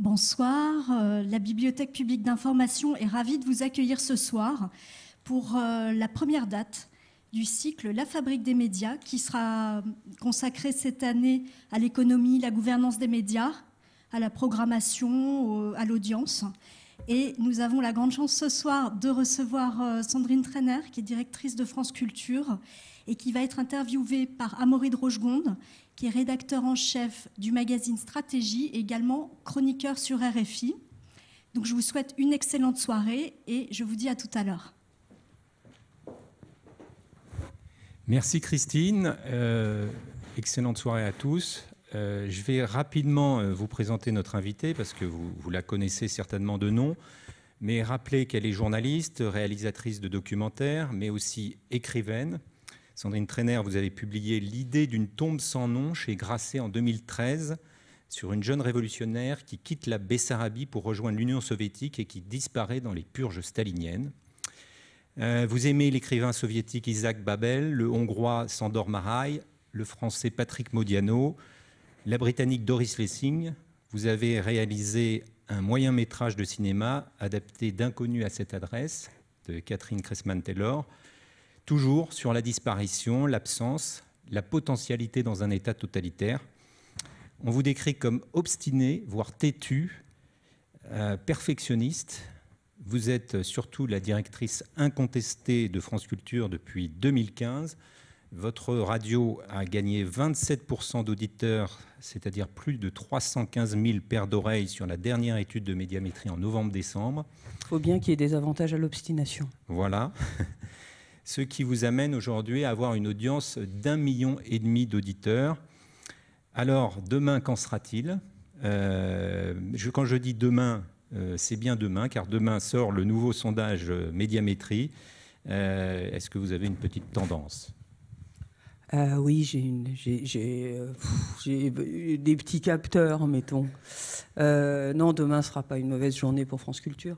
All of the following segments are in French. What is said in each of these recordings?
Bonsoir, euh, la Bibliothèque publique d'information est ravie de vous accueillir ce soir pour euh, la première date du cycle La fabrique des médias qui sera consacrée cette année à l'économie, la gouvernance des médias, à la programmation, à l'audience. Et nous avons la grande chance ce soir de recevoir euh, Sandrine Trainer, qui est directrice de France Culture et qui va être interviewée par Amaury Rochegonde, qui est rédacteur en chef du magazine Stratégie et également chroniqueur sur RFI. Donc je vous souhaite une excellente soirée et je vous dis à tout à l'heure. Merci Christine. Euh, excellente soirée à tous. Euh, je vais rapidement euh, vous présenter notre invitée parce que vous, vous la connaissez certainement de nom, mais rappelez qu'elle est journaliste, réalisatrice de documentaires, mais aussi écrivaine. Sandrine Trainer, vous avez publié L'idée d'une tombe sans nom chez Grasset en 2013 sur une jeune révolutionnaire qui quitte la Bessarabie pour rejoindre l'Union soviétique et qui disparaît dans les purges staliniennes. Euh, vous aimez l'écrivain soviétique Isaac Babel, le hongrois Sandor Marai, le français Patrick Modiano, la britannique Doris Lessing. Vous avez réalisé un moyen métrage de cinéma adapté d'Inconnu à cette adresse de Catherine Cressman-Taylor toujours sur la disparition, l'absence, la potentialité dans un État totalitaire. On vous décrit comme obstiné, voire têtu, euh, perfectionniste. Vous êtes surtout la directrice incontestée de France Culture depuis 2015. Votre radio a gagné 27% d'auditeurs, c'est-à-dire plus de 315 000 paires d'oreilles sur la dernière étude de médiamétrie en novembre-décembre. Il faut bien qu'il y ait des avantages à l'obstination. Voilà. ce qui vous amène aujourd'hui à avoir une audience d'un million et demi d'auditeurs. Alors, demain, qu'en sera-t-il euh, Quand je dis demain, euh, c'est bien demain, car demain sort le nouveau sondage euh, Médiamétrie. Est-ce que vous avez une petite tendance ah oui, j'ai euh, euh, des petits capteurs, mettons. Euh, non, demain ne sera pas une mauvaise journée pour France Culture.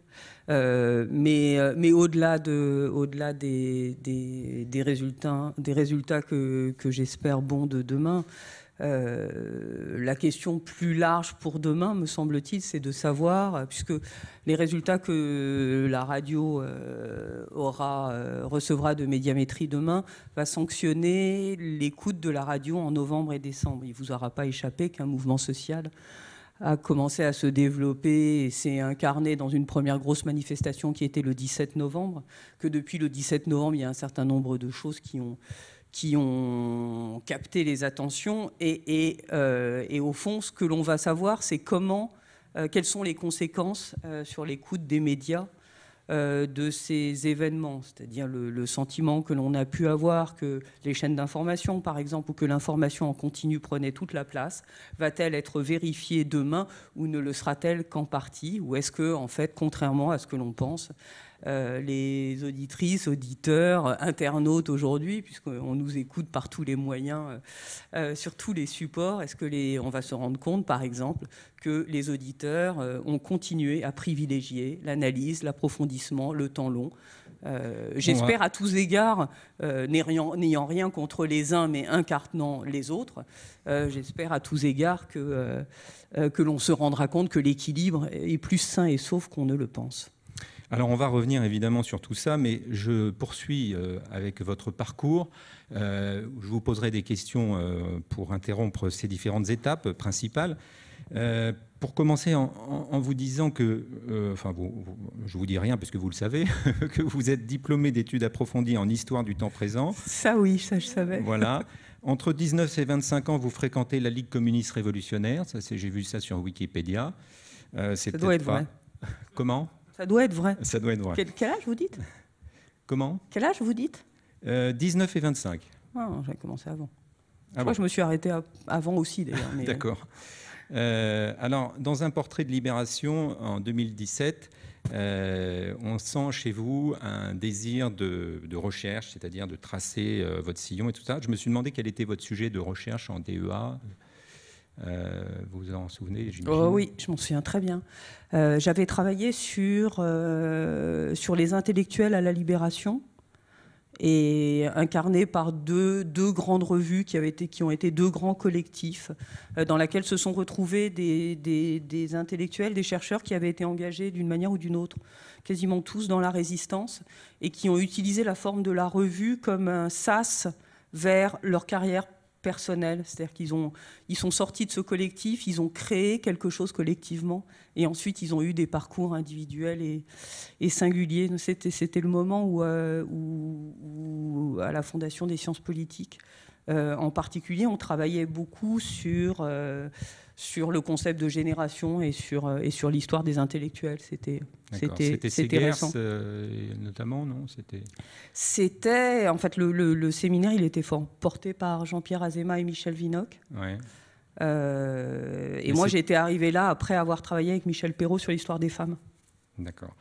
mais, au-delà de, au -delà des, résultats, des résultats que j'espère bons de demain, euh, la question plus large pour demain, me semble-t-il, c'est de savoir, euh, puisque les résultats que la radio euh, recevra de médiamétrie demain, va sanctionner l'écoute de la radio en novembre et décembre. Il ne vous aura pas échappé qu'un mouvement social a commencé à se développer et s'est incarné dans une première grosse manifestation qui était le 17 novembre, que depuis le 17 novembre, il y a un certain nombre de choses qui ont, qui ont capté les attentions. Euh, et, au fond, ce que l'on va savoir, c'est comment, euh, quelles sont les conséquences sur euh, sur l'écoute des médias de ces événements, c'est-à-dire le, le, sentiment que l'on a pu avoir que les chaînes d'information, par exemple, ou que l'information en continu prenait toute la place, va-t-elle être vérifiée demain ou ne le sera-t-elle qu'en partie Ou est-ce que, en fait, contrairement à ce que l'on pense, euh, les auditrices, auditeurs, euh, internautes aujourd'hui, puisqu'on nous écoute par tous les moyens, euh, sur tous les supports. Est-ce que les, on va se rendre compte, par exemple, que les auditeurs ont continué à privilégier l'analyse, l'approfondissement, le temps long j'espère à tous égards, n'ayant rien contre les uns mais incarnant les autres, j'espère à tous égards que, que l'on se rendra compte que l'équilibre est plus sain et sauf qu'on ne le pense. Alors on va revenir évidemment sur tout ça, mais je poursuis euh, avec votre parcours. Euh, je vous poserai des questions euh, pour interrompre ces différentes étapes principales. pour commencer en, vous disant que, enfin, vous, je vous dis rien puisque vous le savez, que vous êtes diplômé d'études approfondies en histoire du temps présent. Ça oui, ça je savais. Voilà. Entre 19 et 25 ans, vous fréquentez la Ligue communiste révolutionnaire. j'ai vu ça sur Wikipédia. ça doit être vrai. Comment ça doit être vrai. Ça doit être vrai. Quel, âge vous dites Comment Quel âge vous dites 19 euh, et 25. Ah, J'avais commencé avant. Moi, ah je, que je me suis arrêté avant aussi d'ailleurs. Euh. D'accord. Euh, alors, dans un portrait de Libération en 2017, on sent chez vous un désir de, recherche, c'est-à-dire de tracer votre sillon et tout ça. Je me suis demandé quel était votre sujet de recherche en DEA, vous euh, vous en souvenez oh Oui, je m'en souviens très bien. Euh, j'avais travaillé sur, euh, sur les intellectuels à la Libération, et incarné par deux, deux grandes revues qui, avaient été, qui ont été deux grands collectifs, dans lesquels se sont retrouvés des, des, des intellectuels, des chercheurs qui avaient été engagés d'une manière ou d'une autre, quasiment tous dans la résistance, et qui ont utilisé la forme de la revue comme un sas vers leur carrière personnel, c'est-à-dire qu'ils ont, ils sont sortis de ce collectif, ils ont créé quelque chose collectivement, et ensuite ils ont eu des parcours individuels et, singuliers. C'était, c'était le moment euh, où, à la Fondation des sciences politiques, euh, en particulier, on travaillait beaucoup sur, euh, sur le concept de génération et sur, euh, et sur l'histoire des intellectuels. C'était c'était notamment, non C'était. En fait, le, séminaire, il était fort, porté par Jean-Pierre Azema et Michel Vinocq. et moi, j'étais arrivée là après avoir travaillé avec Michel Perrault sur l'histoire des femmes. D'accord.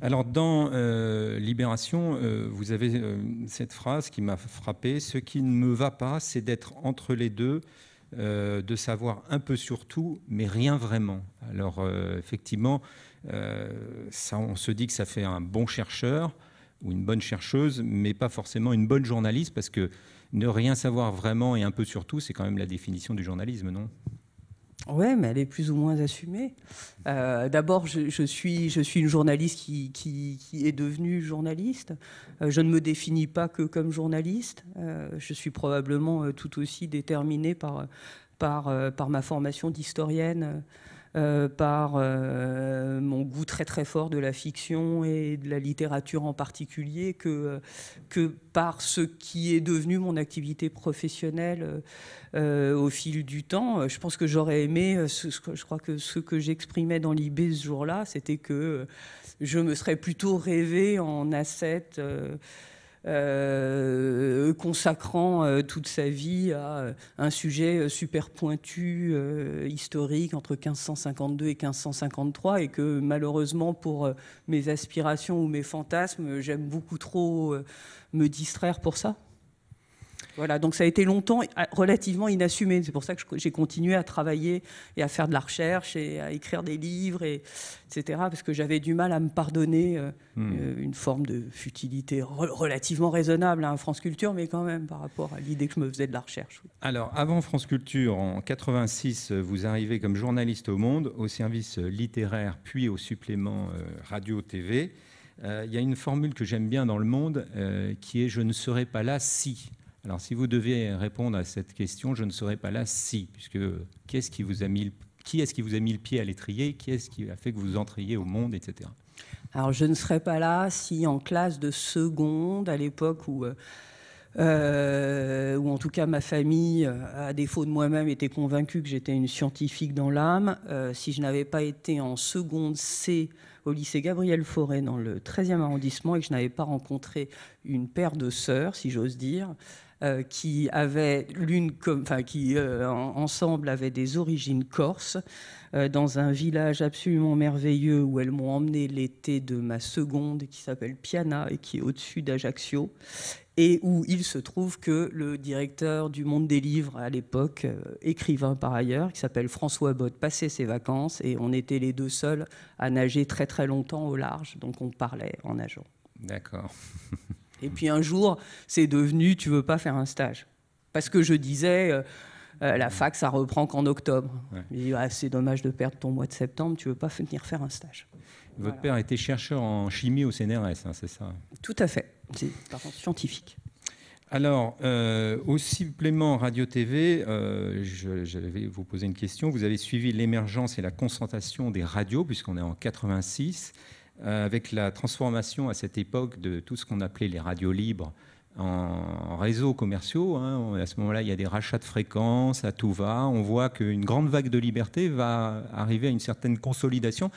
Alors dans euh, Libération, euh, vous avez euh, cette phrase qui m'a frappé. Ce qui ne me va pas, c'est d'être entre les deux, de savoir un peu sur tout, mais rien vraiment. Alors effectivement, ça, on se dit que ça fait un bon chercheur ou une bonne chercheuse, mais pas forcément une bonne journaliste, parce que ne rien savoir vraiment et un peu sur tout, c'est quand même la définition du journalisme, non oui mais elle est plus ou moins assumée. Euh, d'abord, je, suis, une journaliste qui, est devenue journaliste. Euh, je ne me définis pas que comme journaliste. Euh, je suis probablement tout aussi déterminée par ma formation d'historienne euh, par euh, mon goût très très fort de la fiction et de la littérature en particulier que, euh, que par ce qui est devenu mon activité professionnelle au fil du temps. Je pense que j'aurais aimé, ce, je crois que ce que j'exprimais dans l'IB ce jour-là, c'était que je me serais plutôt rêvé en asset. Euh, consacrant euh, toute sa vie à euh, un sujet super pointu, historique, entre 1552 et 1553, et que malheureusement pour mes aspirations ou mes fantasmes, j'aime beaucoup trop me distraire pour ça. Voilà, donc ça a été longtemps relativement inassumé. C'est pour ça que j'ai continué à travailler et à faire de la recherche et à écrire des livres, etc. Parce que j'avais du mal à me pardonner euh, hmm. euh, une forme de futilité relativement raisonnable à France Culture, mais quand même par rapport à l'idée que je me faisais de la recherche. Alors, avant France Culture, en 86, vous arrivez comme journaliste au Monde, au service littéraire, puis au supplément euh, radio-TV. Il y a une formule que j'aime bien dans le monde qui est Je ne serai pas là si. Alors si vous devez répondre à cette question, je ne serai pas là si, puisque qui qui est-ce qui vous a mis le pied à l'étrier, qui est-ce qui a fait que vous entriez au monde, etc. Alors je ne serais pas là si en classe de seconde, à l'époque où, euh, euh, en tout cas ma famille, euh, à défaut de moi-même, était convaincue que j'étais une scientifique dans l'âme, si je n'avais pas été en seconde C au lycée Gabriel Forêt dans le 13e arrondissement et que je n'avais pas rencontré une paire de sœurs, si j'ose dire, euh, qui avaient l'une enfin, qui euh, ensemble avaient des origines corses euh, dans un village absolument merveilleux où elles m'ont emmené l'été de ma seconde qui s'appelle Piana et qui est au-dessus d'Ajaccio et où il se trouve que le directeur du Monde des Livres à l'époque, écrivain par ailleurs, qui s'appelle François Bott, passait ses vacances et on était les deux seuls à nager très très longtemps au large, donc on parlait en nageant. D'accord. Et puis un jour, c'est devenu tu veux pas faire un stage. Parce que je disais, euh, euh, la fac, ça reprend qu'en octobre. Ah, c'est dommage de perdre ton mois de septembre, tu veux pas venir faire un stage. Votre père était chercheur en chimie au CNRS, hein, c'est ça Tout à fait, c'est par contre scientifique. Alors, euh, au supplément Radio TV, euh, vais vous poser une question. Vous avez suivi l'émergence et la concentration des radios, puisqu'on est en 86. Euh, avec la transformation à cette époque de tout ce qu'on appelait les radios libres en réseaux commerciaux. Hein. À ce moment-là, il y a des rachats de fréquences à tout va. On voit qu'une grande vague de liberté va arriver à une certaine consolidation.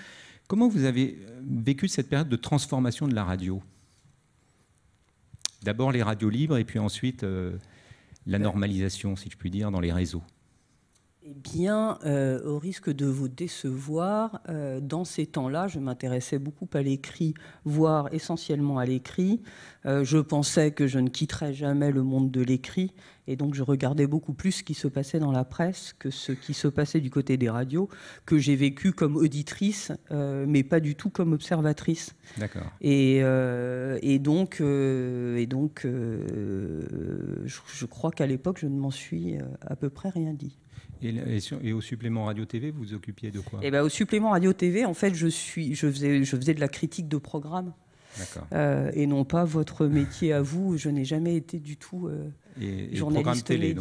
Comment vous avez euh, vécu cette période de transformation de la radio D'abord les radios libres et puis ensuite euh, la ben, normalisation, si je puis dire, dans les réseaux. Eh bien, euh, au risque de vous décevoir, euh, dans ces temps-là, je m'intéressais beaucoup à l'écrit, voire essentiellement à l'écrit. Euh, je pensais que je ne quitterais jamais le monde de l'écrit, et donc je regardais beaucoup plus ce qui se passait dans la presse que ce qui se passait du côté des radios, que j'ai vécu comme auditrice, mais pas du tout comme observatrice. D'accord. Et, et, donc, et donc je, crois qu'à l'époque, je ne m'en suis à peu près rien dit. Et, au supplément Radio TV, vous vous occupiez de quoi et eh ben, Au supplément Radio TV, en fait, je, suis, je, faisais, je faisais de la critique de programme. Euh, et non pas votre métier à vous. Je n'ai jamais été du tout euh, journaliste télé,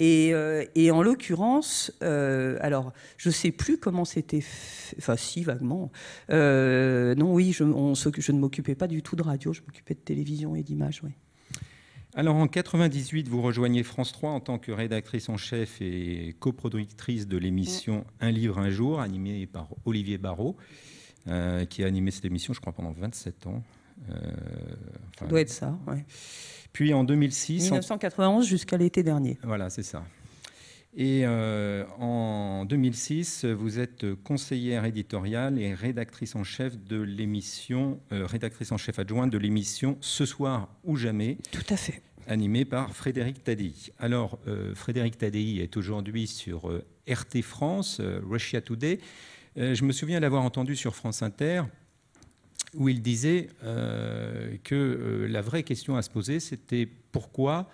euh, Et, en l'occurrence, alors je sais plus comment c'était, fait. enfin si vaguement. non, oui, je, je ne m'occupais pas du tout de radio. Je m'occupais de télévision et d'image, Oui. Alors en 98, vous rejoignez France 3 en tant que rédactrice en chef et coproductrice de l'émission mm. Un livre un jour, animée par Olivier Barrault, euh, qui a animé cette émission, je crois, pendant 27 ans. Euh, ça doit être ça, oui. Puis en 2006... 1991 jusqu'à l'été dernier. Voilà, c'est ça. Et euh, en 2006, vous êtes conseillère éditoriale et rédactrice en chef de l'émission, rédactrice en chef adjointe de l'émission Ce soir ou jamais. Tout à fait animé par Frédéric Tadi. Alors, euh, Frédéric Tadi est aujourd'hui sur euh, RT France, euh, Russia Today. je me souviens l'avoir entendu sur France Inter, où il disait que la vraie question à se poser, c'était pourquoi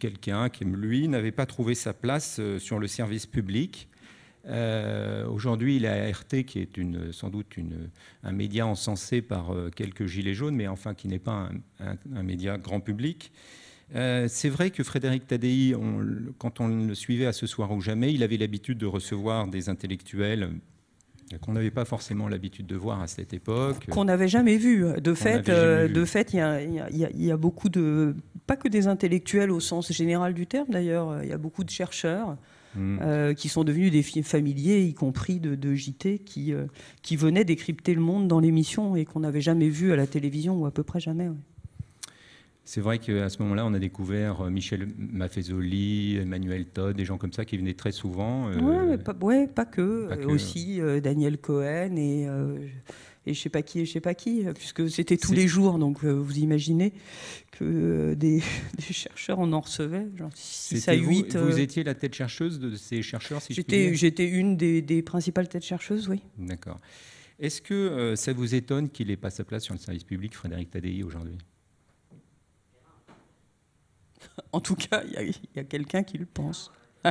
quelqu'un comme lui n'avait pas trouvé sa place sur le service public Aujourd'hui, Aujourd'hui, la RT, qui est sans doute un média encensé par euh, quelques gilets jaunes, mais enfin qui n'est pas un, média grand public, euh, c'est vrai que Frédéric Taddei quand on le suivait à ce soir ou jamais, il avait l'habitude de recevoir des intellectuels euh, qu'on n'avait pas forcément l'habitude de voir à cette époque. Qu'on n'avait jamais vu. De fait, de fait, il y, a beaucoup de, pas que des intellectuels au sens général du terme d'ailleurs, il y a beaucoup de chercheurs. Mm. Euh, qui sont devenus des familiers, y compris de, JT, qui, euh, qui venaient décrypter le monde dans l'émission et qu'on n'avait jamais vu à la télévision, ou à peu près jamais. C'est vrai qu'à ce moment-là, on a découvert euh, Michel Maffezoli, Emmanuel Todd, des gens comme ça qui venaient très souvent. Oui, pas, Pas que. Aussi Daniel Cohen et et je sais pas qui et je sais pas qui, euh, puisque c'était tous les jours, donc euh, vous imaginez que euh, des, chercheurs on en recevait, genre 6 à 8. Vous, étiez la tête chercheuse de ces chercheurs, si j'étais, J'étais une des, principales têtes chercheuses, oui. D'accord. Est-ce que ça vous étonne qu'il n'ait pas sa place sur le service public, Frédéric Tadei, aujourd'hui En tout cas, il y a quelqu'un qui le pense.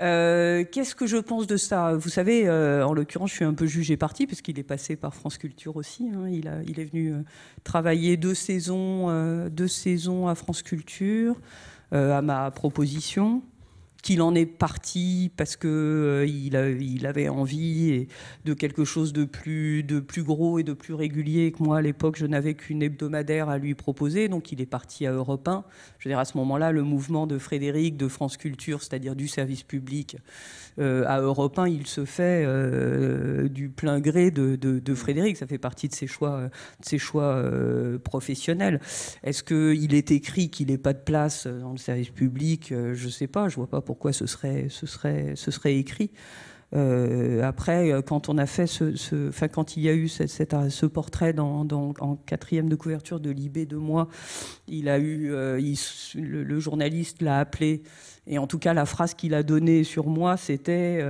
Euh, qu'est-ce que je pense de ça Vous savez, euh, en l'occurrence, je suis un peu jugé parti, puisqu'il est passé par France Culture aussi. Hein. Il, est venu euh, travailler deux saisons, deux saisons à France Culture, à ma proposition qu'il en est parti parce que euh, il, il, avait envie de quelque chose de plus, de plus gros et de plus régulier que moi à l'époque je n'avais qu'une hebdomadaire à lui proposer donc il est parti à Europe 1 je veux dire à ce moment-là le mouvement de Frédéric de France Culture c'est-à-dire du service public euh, à Europe 1 il se fait euh, du plein gré de, Frédéric ça fait partie de ses choix, de ses choix professionnels est-ce qu'il est écrit qu'il n'est pas de place dans le service public je ne sais pas je vois pas pourquoi ce serait, ce serait, ce serait écrit. Euh, après, euh, quand on a fait ce, quand il y a eu cette, euh, ce portrait en quatrième de couverture de l'IB de moi, il a eu, le, journaliste l'a appelé et en tout cas la phrase qu'il a donnée sur moi, c'était,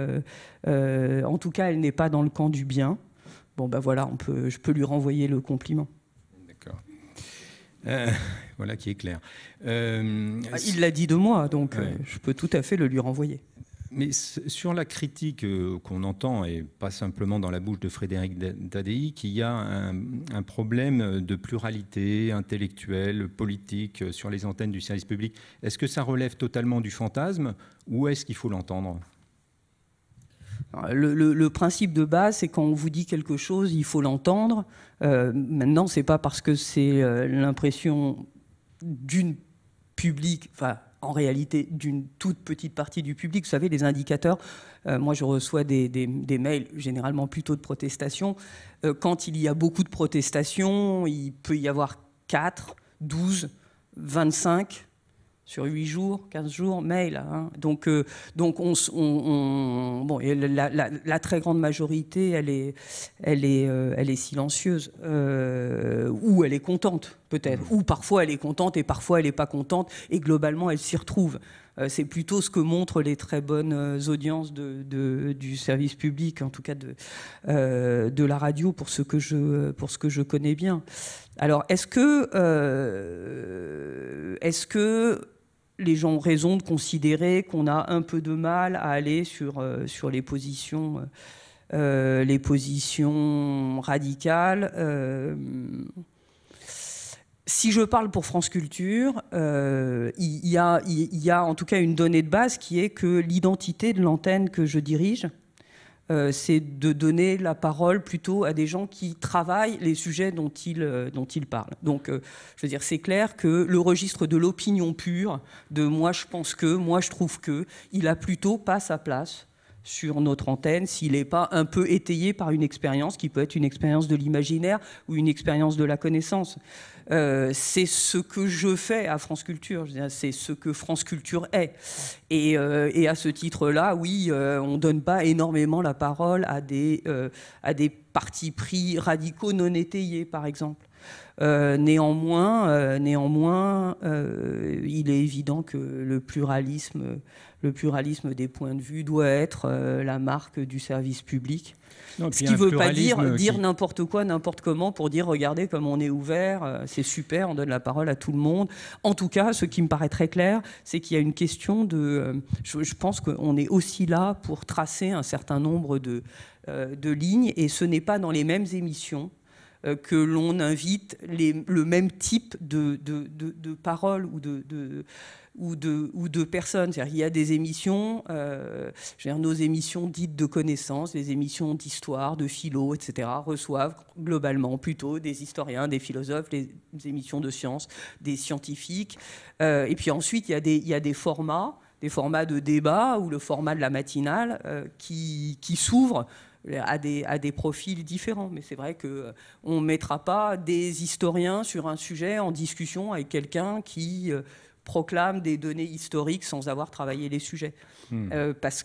en tout cas, elle n'est pas dans le camp du bien. Bon ben voilà, on peut, je peux lui renvoyer le compliment. Euh, voilà qui est clair. Euh, ah, il l'a dit de moi, donc euh, je peux tout à fait le lui renvoyer. Mais sur la critique qu'on entend, et pas simplement dans la bouche de Frédéric Tadei, qu'il y a un, problème de pluralité intellectuelle, politique sur les antennes du service public, est-ce que ça relève totalement du fantasme ou est-ce qu'il faut l'entendre le, principe de base, c'est quand on vous dit quelque chose, il faut l'entendre. Euh, maintenant, c'est pas parce que c'est euh, l'impression d'une public, enfin, en réalité, d'une toute petite partie du public. Vous savez, les indicateurs, euh, moi je reçois des, des, mails généralement plutôt de protestation. Euh, quand il y a beaucoup de protestations, il peut y avoir 4, 12, 25 sur 8 jours, 15 jours, mail. Hein. Donc, euh, donc on, la, très grande majorité, elle est, elle est, euh, elle est silencieuse. Euh, ou elle est contente, peut-être. Mmh. Ou parfois elle est contente et parfois elle n'est pas contente. Et globalement, elle s'y retrouve. C'est plutôt ce que montrent les très bonnes audiences du service public, en tout cas de, de la radio, pour ce, que je, pour ce que je connais bien. Alors, est-ce que, est-ce que les gens ont raison de considérer qu'on a un peu de mal à aller sur, euh, sur les positions. Euh, euh, les positions radicales. si je parle pour France Culture, il y, a en tout cas une donnée de base qui est que l'identité de l'antenne que je dirige euh, c'est de donner la parole plutôt à des gens qui travaillent les sujets dont ils, euh, parlent. Donc, euh, je veux dire, c'est clair que le registre de l'opinion pure, de moi je pense que, moi je trouve que, il a plutôt pas sa place sur notre antenne s'il n'est pas un peu étayé par une expérience qui peut être une expérience de l'imaginaire ou une expérience de la connaissance. Euh, c'est ce que je fais à France Culture, c'est ce que France Culture est. Et, euh, à ce titre-là, oui, euh, on ne donne pas énormément la parole à des, à des partis pris radicaux non étayés, par exemple. néanmoins, néanmoins il est évident que le pluralisme le pluralisme des points de vue doit être euh, la marque du service public. Ce qui ne veut pas dire dire n'importe quoi, n'importe comment, pour dire regardez comme on est ouvert, euh, c'est super, on donne la parole à tout le monde. En tout cas, ce qui me paraît très clair, c'est qu'il y a une question de... Euh, je, pense qu'on est aussi là pour tracer un certain nombre de, de lignes, et ce n'est pas dans les mêmes émissions que l'on invite les, le même type de, de, de, de paroles ou de, ou de, ou de personnes. Il y a des émissions, euh, nos émissions dites de connaissances, les émissions d'histoire, de philo, etc., reçoivent globalement plutôt des historiens, des philosophes, les émissions de sciences, des scientifiques. Euh, et puis ensuite, il y a des, il y a des formats des formats de débat ou le format de la matinale euh, qui, qui s'ouvre à des, à des, profils différents. Mais c'est vrai qu'on on ne mettra pas des historiens sur un sujet en discussion avec quelqu'un qui, proclame des données historiques sans avoir travaillé les sujets. Hmm. Euh,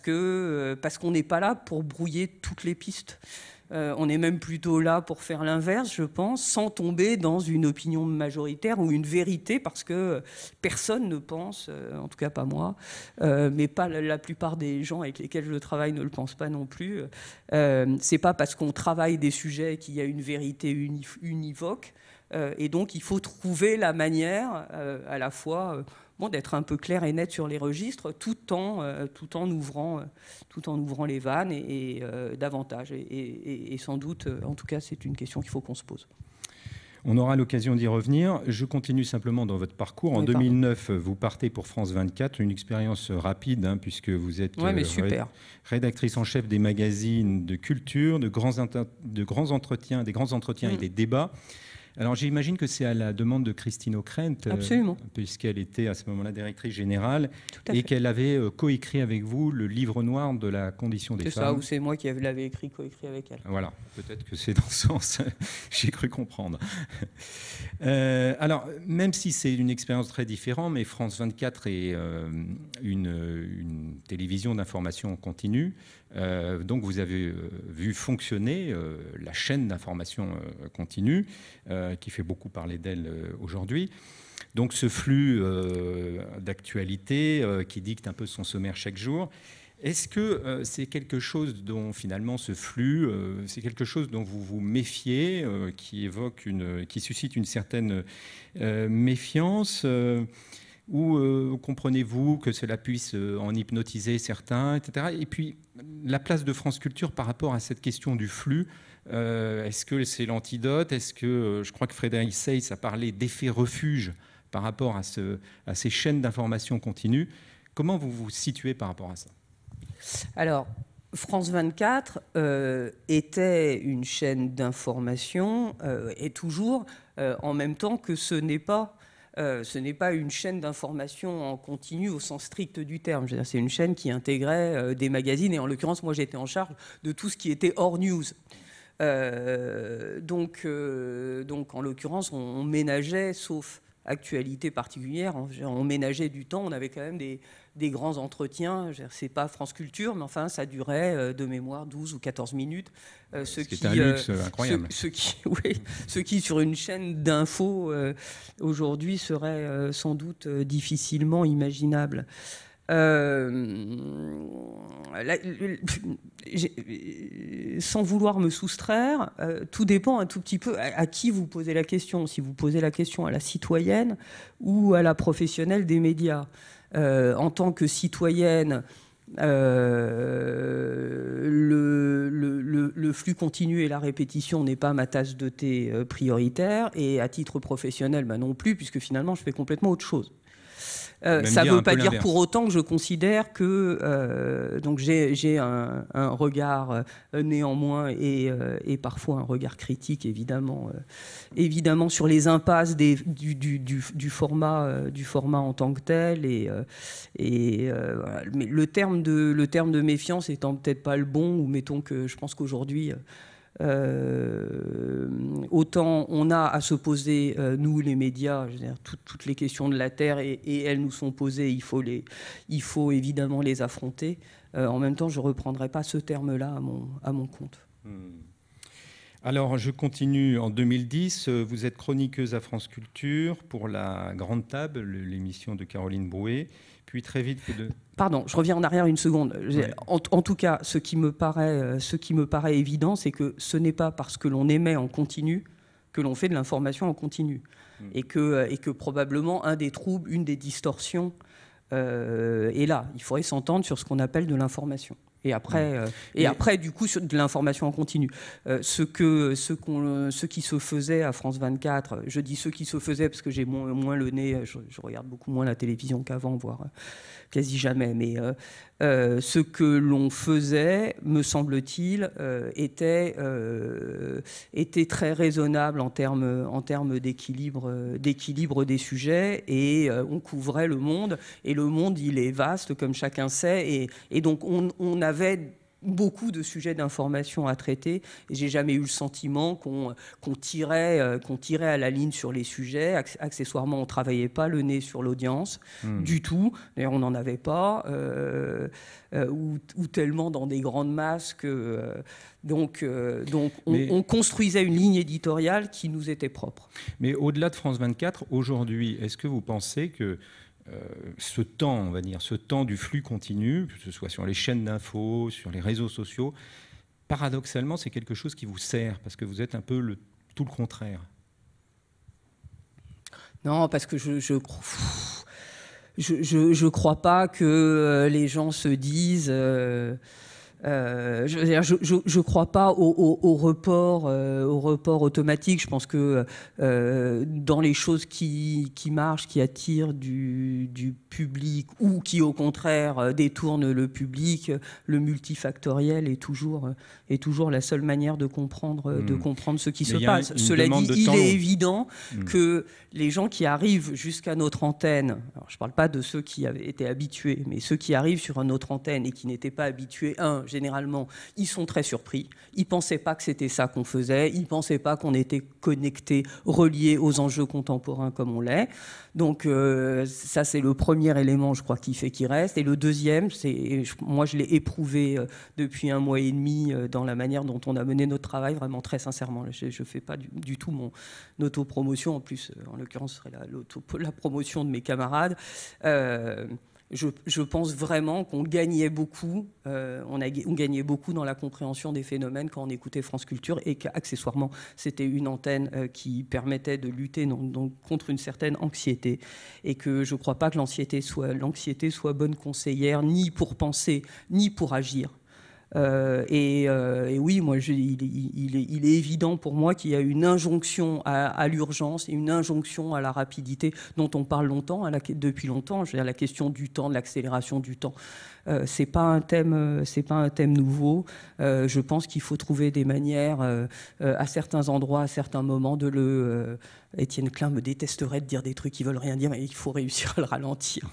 euh, parce qu'on n'est pas là pour brouiller toutes les pistes. Euh, on est même plutôt là pour faire l'inverse, je pense, sans tomber dans une opinion majoritaire ou une vérité, parce que personne ne pense, en tout cas pas moi, mais pas la, plupart des gens avec lesquels je travaille ne le pensent pas non plus. c'est pas parce qu'on travaille des sujets qu'il y a une vérité univoque. Euh, et donc, il faut trouver la manière euh, à la fois euh, bon, d'être un peu clair et net sur les registres tout en, tout ouvrant, tout ouvrant les vannes et, davantage. Et, sans doute, en tout cas, c'est une question qu'il faut qu'on se pose. On aura l'occasion d'y revenir. Je continue simplement dans votre parcours. En 2009, vous partez pour France 24, une expérience rapide, hein, puisque vous êtes rédactrice en chef des magazines de culture, de grands, de grands entretiens, des grands entretiens et mm. des débats. Alors j'imagine que c'est à la demande de Christine Ockrent, euh, puisqu'elle était à ce moment-là directrice générale, et qu'elle avait euh, coécrit avec vous le livre noir de la condition des femmes. C'est ça, ou c'est moi qui l'avais écrit, coécrit avec elle. Voilà, peut-être que c'est dans ce sens, j'ai cru comprendre. Euh, alors, même si c'est une expérience très différente, mais France 24 est une, une télévision d'information continue, euh, donc vous avez euh, vu fonctionner euh, la chaîne d'information continue, qui fait beaucoup parler d'elle aujourd'hui. Donc ce flux d'actualité qui dicte un peu son sommaire chaque jour. Est-ce que c'est quelque chose dont finalement ce flux, c'est quelque chose dont vous vous méfiez, qui évoque une, qui suscite une certaine méfiance ou euh, comprenez-vous que cela puisse euh, en hypnotiser certains, etc. Et puis, la place de France Culture par rapport à cette question du flux, euh, est-ce que c'est l'antidote Est-ce que, je crois que Frédéric Seyss a parlé d'effet refuge par rapport à, ce, à ces chaînes d'information continue. Comment vous vous situez par rapport à ça Alors, France 24 était une chaîne d'information et toujours en même temps que ce n'est pas euh, ce n'est pas une chaîne d'information en continu au sens strict du terme. C'est une chaîne qui intégrait euh, des magazines et en l'occurrence, moi j'étais en charge de tout ce qui était hors news. Euh, donc, donc en l'occurrence, on, ménageait, sauf actualité particulière. On ménageait du temps, on avait quand même des, grands entretiens. C'est pas France Culture, mais enfin, ça durait euh, de mémoire 12 ou 14 minutes. Euh, ce, qui, un euh, luxe incroyable. Ce, qui, sur une chaîne d'infos aujourd'hui, serait sans doute difficilement imaginable. Euh, sans vouloir me soustraire, euh, tout dépend un tout petit peu à, qui vous posez la question. Si vous posez la question à la citoyenne ou à la professionnelle des médias. Euh, en tant que citoyenne, le, flux continu et la répétition n'est pas ma tasse de thé prioritaire, et à titre professionnel, bah, non plus, puisque finalement, je fais complètement autre chose. Euh, ça ne veut pas dire pour autant que je considère que euh, donc j'ai un, regard euh, néanmoins et, parfois un regard critique évidemment, évidemment sur les impasses du, format, du format en tant que tel. Et, et le terme de, le terme de méfiance étant peut-être pas le bon, ou mettons que je pense qu'aujourd'hui... Euh, autant on a à se poser, euh, nous les médias, toutes les questions de la Terre, et, elles nous sont posées, il faut, les, il faut évidemment les affronter. Euh, en même temps, je ne reprendrai pas ce terme-là à mon, à mon compte. Hmm. Alors, je continue. En 2010, vous êtes chroniqueuse à France Culture pour La Grande Table, l'émission de Caroline Brouet très vite Pardon, je reviens en arrière une seconde. En, tout cas, euh, ce qui me paraît, évident, c'est que ce n'est pas parce que l'on émet en continu que l'on fait de l'information en continu. Hmm. Euh, et, que, probablement un des troubles, une des distorsions euh, est là. Il faudrait s'entendre sur ce qu'on appelle de l'information et après, mm. euh, et après du coup, de l'information en continu. Euh, ce, que, ce, qu'on, ce qui se faisait à France 24, euh, je dis ce qui se faisait parce que j'ai moins, le nez, je, je, regarde beaucoup moins la télévision qu'avant, voire quasi jamais. Mais euh, ce que l'on faisait, me semble-t-il, euh, euh, était, très raisonnable en termes, d'équilibre des sujets et on couvrait le monde. Et le monde, il est vaste, comme chacun sait. Et, donc, on avait beaucoup de sujets d'information à traiter et j'ai jamais eu le sentiment qu'on tirait, euh, qu'on tirait à la ligne sur les sujets. Accessoirement, on travaillait pas le nez sur l'audience hmm. du tout. D'ailleurs, on n'en avait pas euh, euh, ou, tellement dans des grandes masses que donc, donc on, on, construisait une ligne éditoriale qui nous était propre. Mais au-delà de France 24, aujourd'hui, est-ce que vous pensez que euh, ce temps, on va dire, ce temps du flux continu, que ce soit sur les chaînes d'infos, sur les réseaux sociaux, paradoxalement, c'est quelque chose qui vous sert, parce que vous êtes un peu le, tout le contraire. Non, parce que je... je je ne crois pas que euh, les gens se disent euh, euh, je, je, je, crois pas au, report, euh, au report automatique. Je pense que euh, dans les choses qui, marchent, qui attirent du, public ou qui au contraire détournent le public, le multifactoriel est toujours est toujours la seule manière de comprendre de hmm. comprendre ce qui se passe. Cela dit, il est évident hmm. que les gens qui arrivent jusqu'à notre antenne, alors je parle pas de ceux qui avaient été habitués, mais ceux qui arrivent sur notre antenne et qui n'étaient pas habitués, un, généralement, ils sont très surpris. Ils ne pensaient pas que c'était ça qu'on faisait. Ils ne pensaient pas qu'on était connectés, reliés aux enjeux contemporains comme on l'est. Donc euh, ça, c'est le premier élément, je crois, qui fait qu'il reste. Et le deuxième, c'est, moi, je l'ai éprouvé euh, depuis un mois et demi euh, dans la manière dont on a mené notre travail, vraiment très sincèrement. Je ne fais pas du, tout mon autopromotion. En plus, en l'occurrence, ce serait la, la, promotion de mes camarades je, pense vraiment qu'on gagnait beaucoup, euh, on, gagnait beaucoup dans la compréhension des phénomènes quand on écoutait France Culture et qu'accessoirement c'était une antenne euh, qui permettait de lutter contre une certaine anxiété et que je ne crois pas que l'anxiété soit bonne conseillère ni pour penser ni pour agir. Euh, euh, et, oui, moi, il, est, évident pour moi qu'il y a une injonction à, l'urgence et une injonction à la rapidité dont on parle longtemps, depuis longtemps. Je la question du temps, de l'accélération du temps. Euh, c'est pas un thème, euh, c'est pas un thème nouveau. Euh, je pense qu'il faut trouver des manières, à certains endroits, à certains moments, de le. Étienne Klein me détesterait de dire des trucs qui veulent rien dire, mais il faut réussir à le ralentir.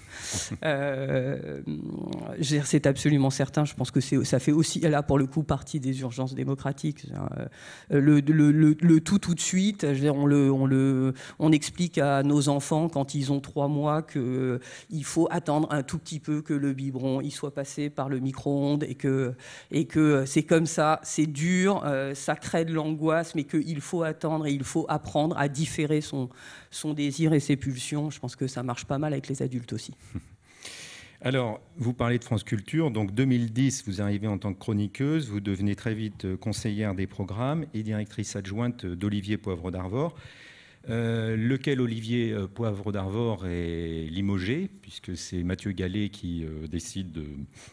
c'est absolument certain. Je pense que ça fait aussi, là pour le coup, partie des urgences démocratiques. Le, tout tout de suite, on, le, on, le, on explique à nos enfants quand ils ont trois mois qu'il faut attendre un tout petit peu que le biberon soit soit passé par le micro-ondes et que, et que euh, c'est comme ça, c'est dur, euh, ça crée de l'angoisse, mais qu'il faut attendre et il faut apprendre à différer son, son désir et ses pulsions. Je pense que ça marche pas mal avec les adultes aussi. Alors, vous parlez de France Culture. Donc, 2010, vous arrivez en tant que chroniqueuse. Vous devenez très vite euh, conseillère des programmes et directrice adjointe d'Olivier Poivre d'Arvor. Euh, lequel Olivier euh, Poivre d'Arvor est limogé, puisque c'est Mathieu Gallet qui euh, décide de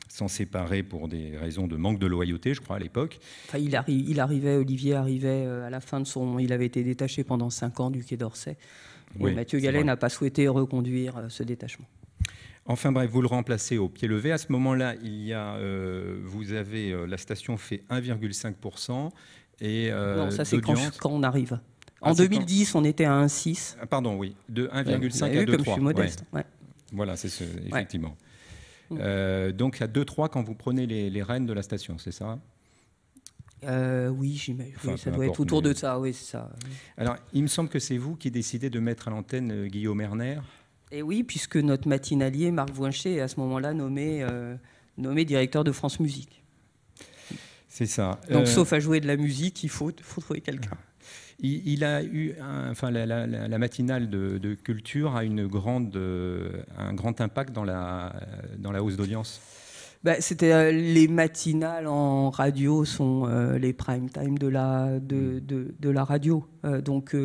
s'en séparer pour des raisons de manque de loyauté, je crois, à l'époque. il, arrivait, Olivier arrivait à la fin de son... Il avait été détaché pendant cinq ans du Quai d'Orsay. Mathieu Gallet n'a pas souhaité reconduire ce détachement. Enfin bref, vous le remplacez au pied levé. À ce moment-là, il y a, vous avez, la station fait 1,5% et non, ça c'est quand, on arrive. En 2010, ah, on était à 1,6. Ah, pardon, oui, de 1,5 à 2,3. Comme je suis modeste. Voilà, c'est ce, effectivement. Mm. Euh, donc à 2,3 quand vous prenez les, rênes de la station, c'est ça euh, oui, j'imagine. ça doit être autour de ça, oui, c'est ça. Alors, il me semble que c'est vous qui décidez de mettre à l'antenne euh, Guillaume Erner. Et eh oui, puisque notre matinalier, Marc Voinchet, est à ce moment-là nommé, nommé directeur de France Musique. C'est ça. Donc, sauf à jouer de la musique, il faut, faut trouver quelqu'un. Il, a eu, enfin, la, matinale de, culture a une grande, euh, un grand impact dans la, dans la hausse d'audience. Bah, c'était euh, les matinales en radio sont euh, les prime time de la de, mm. de, la radio. donc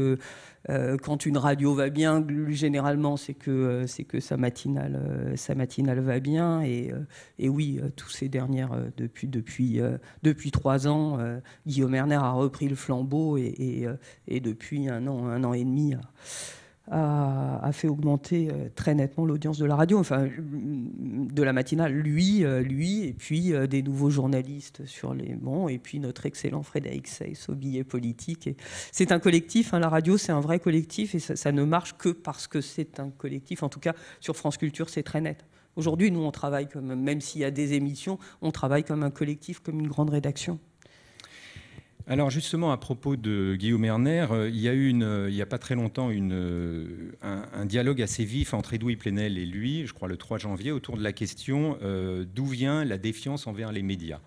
euh, quand une radio va bien, généralement, c'est que, euh, c'est que sa, matinale, euh, sa matinale va bien. Et, oui, tous ces dernières, depuis, depuis, depuis trois ans, Guillaume Erner a repris le flambeau et, et depuis un an, un an et demi, a, fait augmenter euh, très nettement l'audience de la radio, enfin de la matinale, lui, euh, lui, et puis euh, des nouveaux journalistes sur les monts, et puis notre excellent Frédéric Seyss au billet politique. C'est un collectif, hein, la radio c'est un vrai collectif, et ça, ça ne marche que parce que c'est un collectif, en tout cas sur France Culture c'est très net. Aujourd'hui, nous, on travaille comme, même s'il y a des émissions, on travaille comme un collectif, comme une grande rédaction. Alors justement, à propos de Guillaume Erner, euh, il y a eu, euh, il n'y a pas très longtemps, euh, un, dialogue assez vif entre Edoui Plenel et lui, je crois le 3 janvier, autour de la question d'où vient la défiance envers les médias.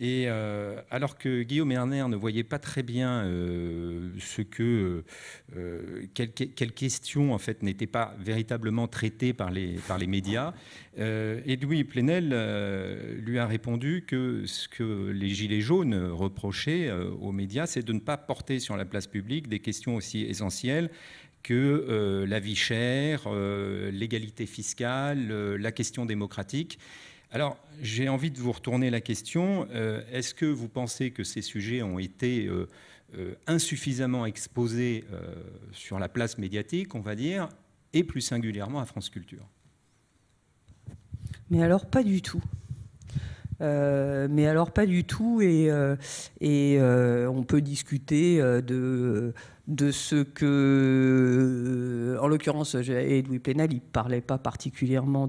Et euh, alors que Guillaume Erner ne voyait pas très bien euh, ce euh, que quelles questions en fait n'étaient pas véritablement traitées par les médias, Edoui Plenel lui a répondu que ce que les gilets jaunes reprochaient aux médias, c'est de ne pas porter sur la place publique des questions aussi essentielles que la vie chère, l'égalité fiscale, la question démocratique. Alors, j'ai envie de vous retourner la question. Euh, est-ce que vous pensez que ces sujets ont été euh, euh, insuffisamment exposés sur la place médiatique, on va dire, et plus singulièrement à France Culture Mais alors, pas du tout. mais alors pas du tout, et, on peut discuter de de ce que, euh, en l'occurrence, Edoui Plenel, il ne parlait pas particulièrement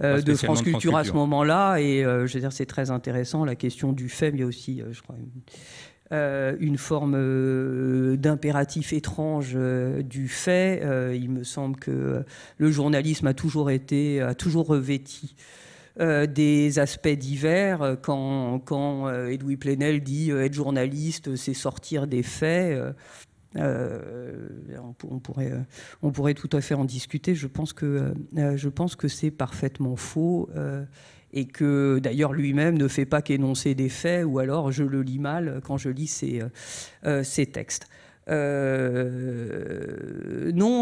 euh, de, France Culture, à ce moment-là. Et euh, je veux dire, c'est très intéressant. La question du fait, il y a aussi, je crois, une, forme d'impératif étrange du fait. il me semble que le journalisme a toujours été, a toujours revêti des aspects divers. Quand, quand Edoui Plenel dit être journaliste, c'est sortir des faits, euh, on, pourrait, euh, on pourrait tout à fait en discuter. Je pense que, euh, je que c'est parfaitement faux et que d'ailleurs lui-même ne fait pas qu'énoncer des faits ou alors je le lis mal quand je lis ces textes. non,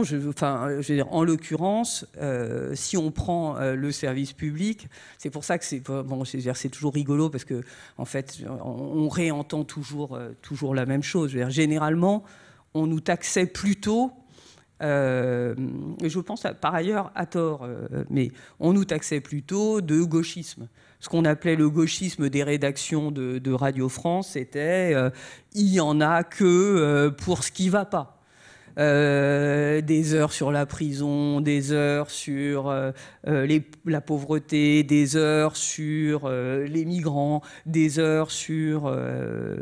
je, enfin, en l'occurrence, si on prend le service public, c'est pour ça que c'est bon, toujours rigolo parce que en fait, on, réentend toujours, toujours la même chose. généralement, on nous taxait plutôt, euh, je pense par ailleurs à tort, euh, mais on nous taxait plutôt de gauchisme. Ce qu'on appelait le gauchisme des rédactions de, Radio France, c'était euh, il n'y en a que pour ce qui ne va pas. Euh, des heures sur la prison, des heures sur euh, euh, la pauvreté, des heures sur les migrants, des heures sur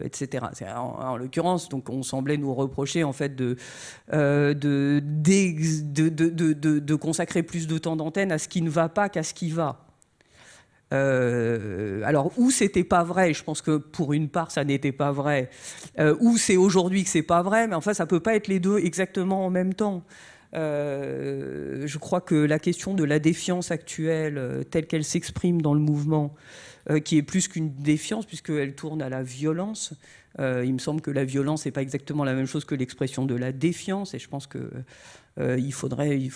etc. En, l'occurrence, donc on semblait nous reprocher en fait de consacrer plus de temps d'antenne à ce qui ne va pas qu'à ce qui va. Euh, alors, ou c'était pas vrai, je pense que pour une part ça n'était pas vrai, euh, ou c'est aujourd'hui que c'est pas vrai, mais enfin ça peut pas être les deux exactement en même temps. Euh, je crois que la question de la défiance actuelle, telle qu'elle s'exprime dans le mouvement, qui est plus qu'une défiance puisqu'elle tourne à la violence, euh, il me semble que la violence n'est pas exactement la même chose que l'expression de la défiance, et je pense que euh, il, faudrait, il,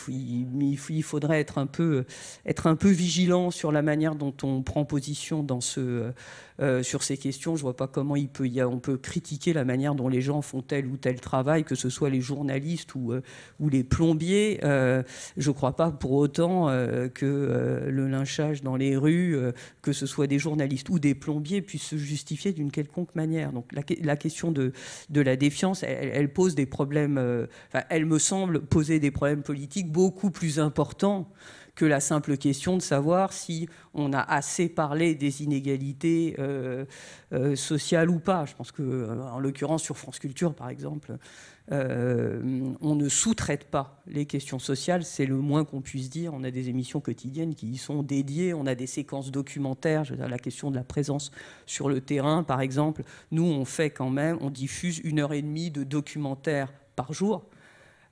il, faudrait être un, peu, être un peu vigilant sur la manière dont on prend position dans ce, euh, sur ces questions. Je ne vois pas comment il peut, y on peut critiquer la manière dont les gens font tel ou tel travail, que ce soit les journalistes ou, ou les plombiers. je ne crois pas pour autant que le lynchage dans les rues, que ce soit des journalistes ou des plombiers, puisse se justifier d'une quelconque manière. Donc la la question de, la défiance, elle, pose des problèmes, euh, elle me semble poser des problèmes politiques beaucoup plus importants que la simple question de savoir si on a assez parlé des inégalités euh, euh, sociales ou pas. Je pense que, en l'occurrence, sur France Culture, par exemple, euh, on ne sous-traite pas les questions sociales, c'est le moins qu'on puisse dire. On a des émissions quotidiennes qui y sont dédiées, on a des séquences documentaires, je la question de la présence sur le terrain, par exemple. Nous, on fait quand même, on diffuse une heure et demie de documentaires par jour.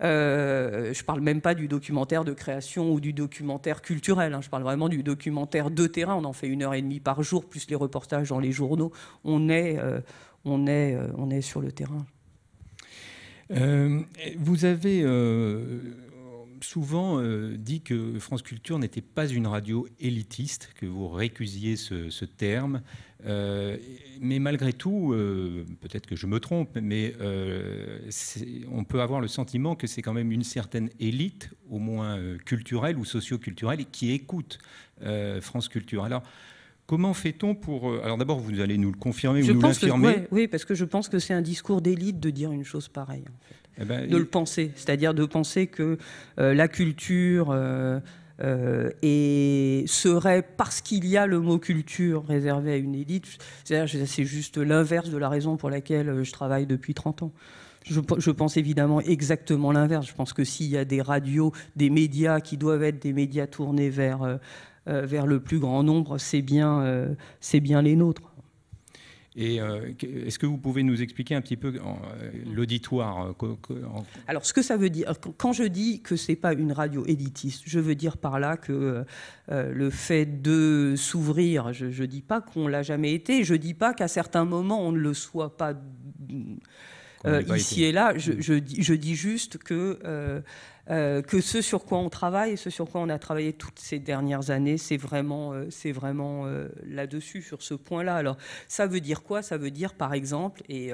Je euh, je parle même pas du documentaire de création ou du documentaire culturel. Hein. je parle vraiment du documentaire de terrain. On en fait une heure et demie par jour, plus les reportages dans les journaux. On est, euh, on est, on est sur le terrain. Euh, vous avez euh, souvent euh, dit que France Culture n'était pas une radio élitiste, que vous récusiez ce, ce terme. mais malgré tout, peut-être que je me trompe, mais on peut avoir le sentiment que c'est quand même une certaine élite, au moins culturelle ou socioculturelle, qui écoute France Culture. Alors, Comment fait-on pour... Euh, alors d'abord, vous allez nous le confirmer je ou nous l'infirmer Oui, parce que je pense que c'est un discours d'élite de dire une chose pareille, eh ben, de le penser, c'est-à-dire de penser que euh, la culture... Euh, serait parce qu'il y a le mot culture réservé à une élite. C'est juste l'inverse de la raison pour laquelle je travaille depuis 30 ans. je pense évidemment exactement l'inverse. Je pense que s'il y a des radios, des médias qui doivent être des médias tournés vers, euh, vers le plus grand nombre, c'est bien, euh, c'est bien les nôtres. Et euh, est-ce que vous pouvez nous expliquer un petit peu l'auditoire Alors, ce que ça veut dire, quand je dis que c'est pas une radio éditiste, je veux dire par là que le fait de s'ouvrir, je, ne dis pas qu'on l'a jamais été, je dis pas qu'à certains moments on ne le soit pas mm, euh, ici et là. Mm. Je, dis, juste que, euh, euh, que ce sur quoi on travaille et ce sur quoi on a travaillé toutes ces dernières années, c'est vraiment, c'est vraiment là-dessus, sur ce point-là. Alors, ça veut dire quoi Ça veut dire, par exemple, et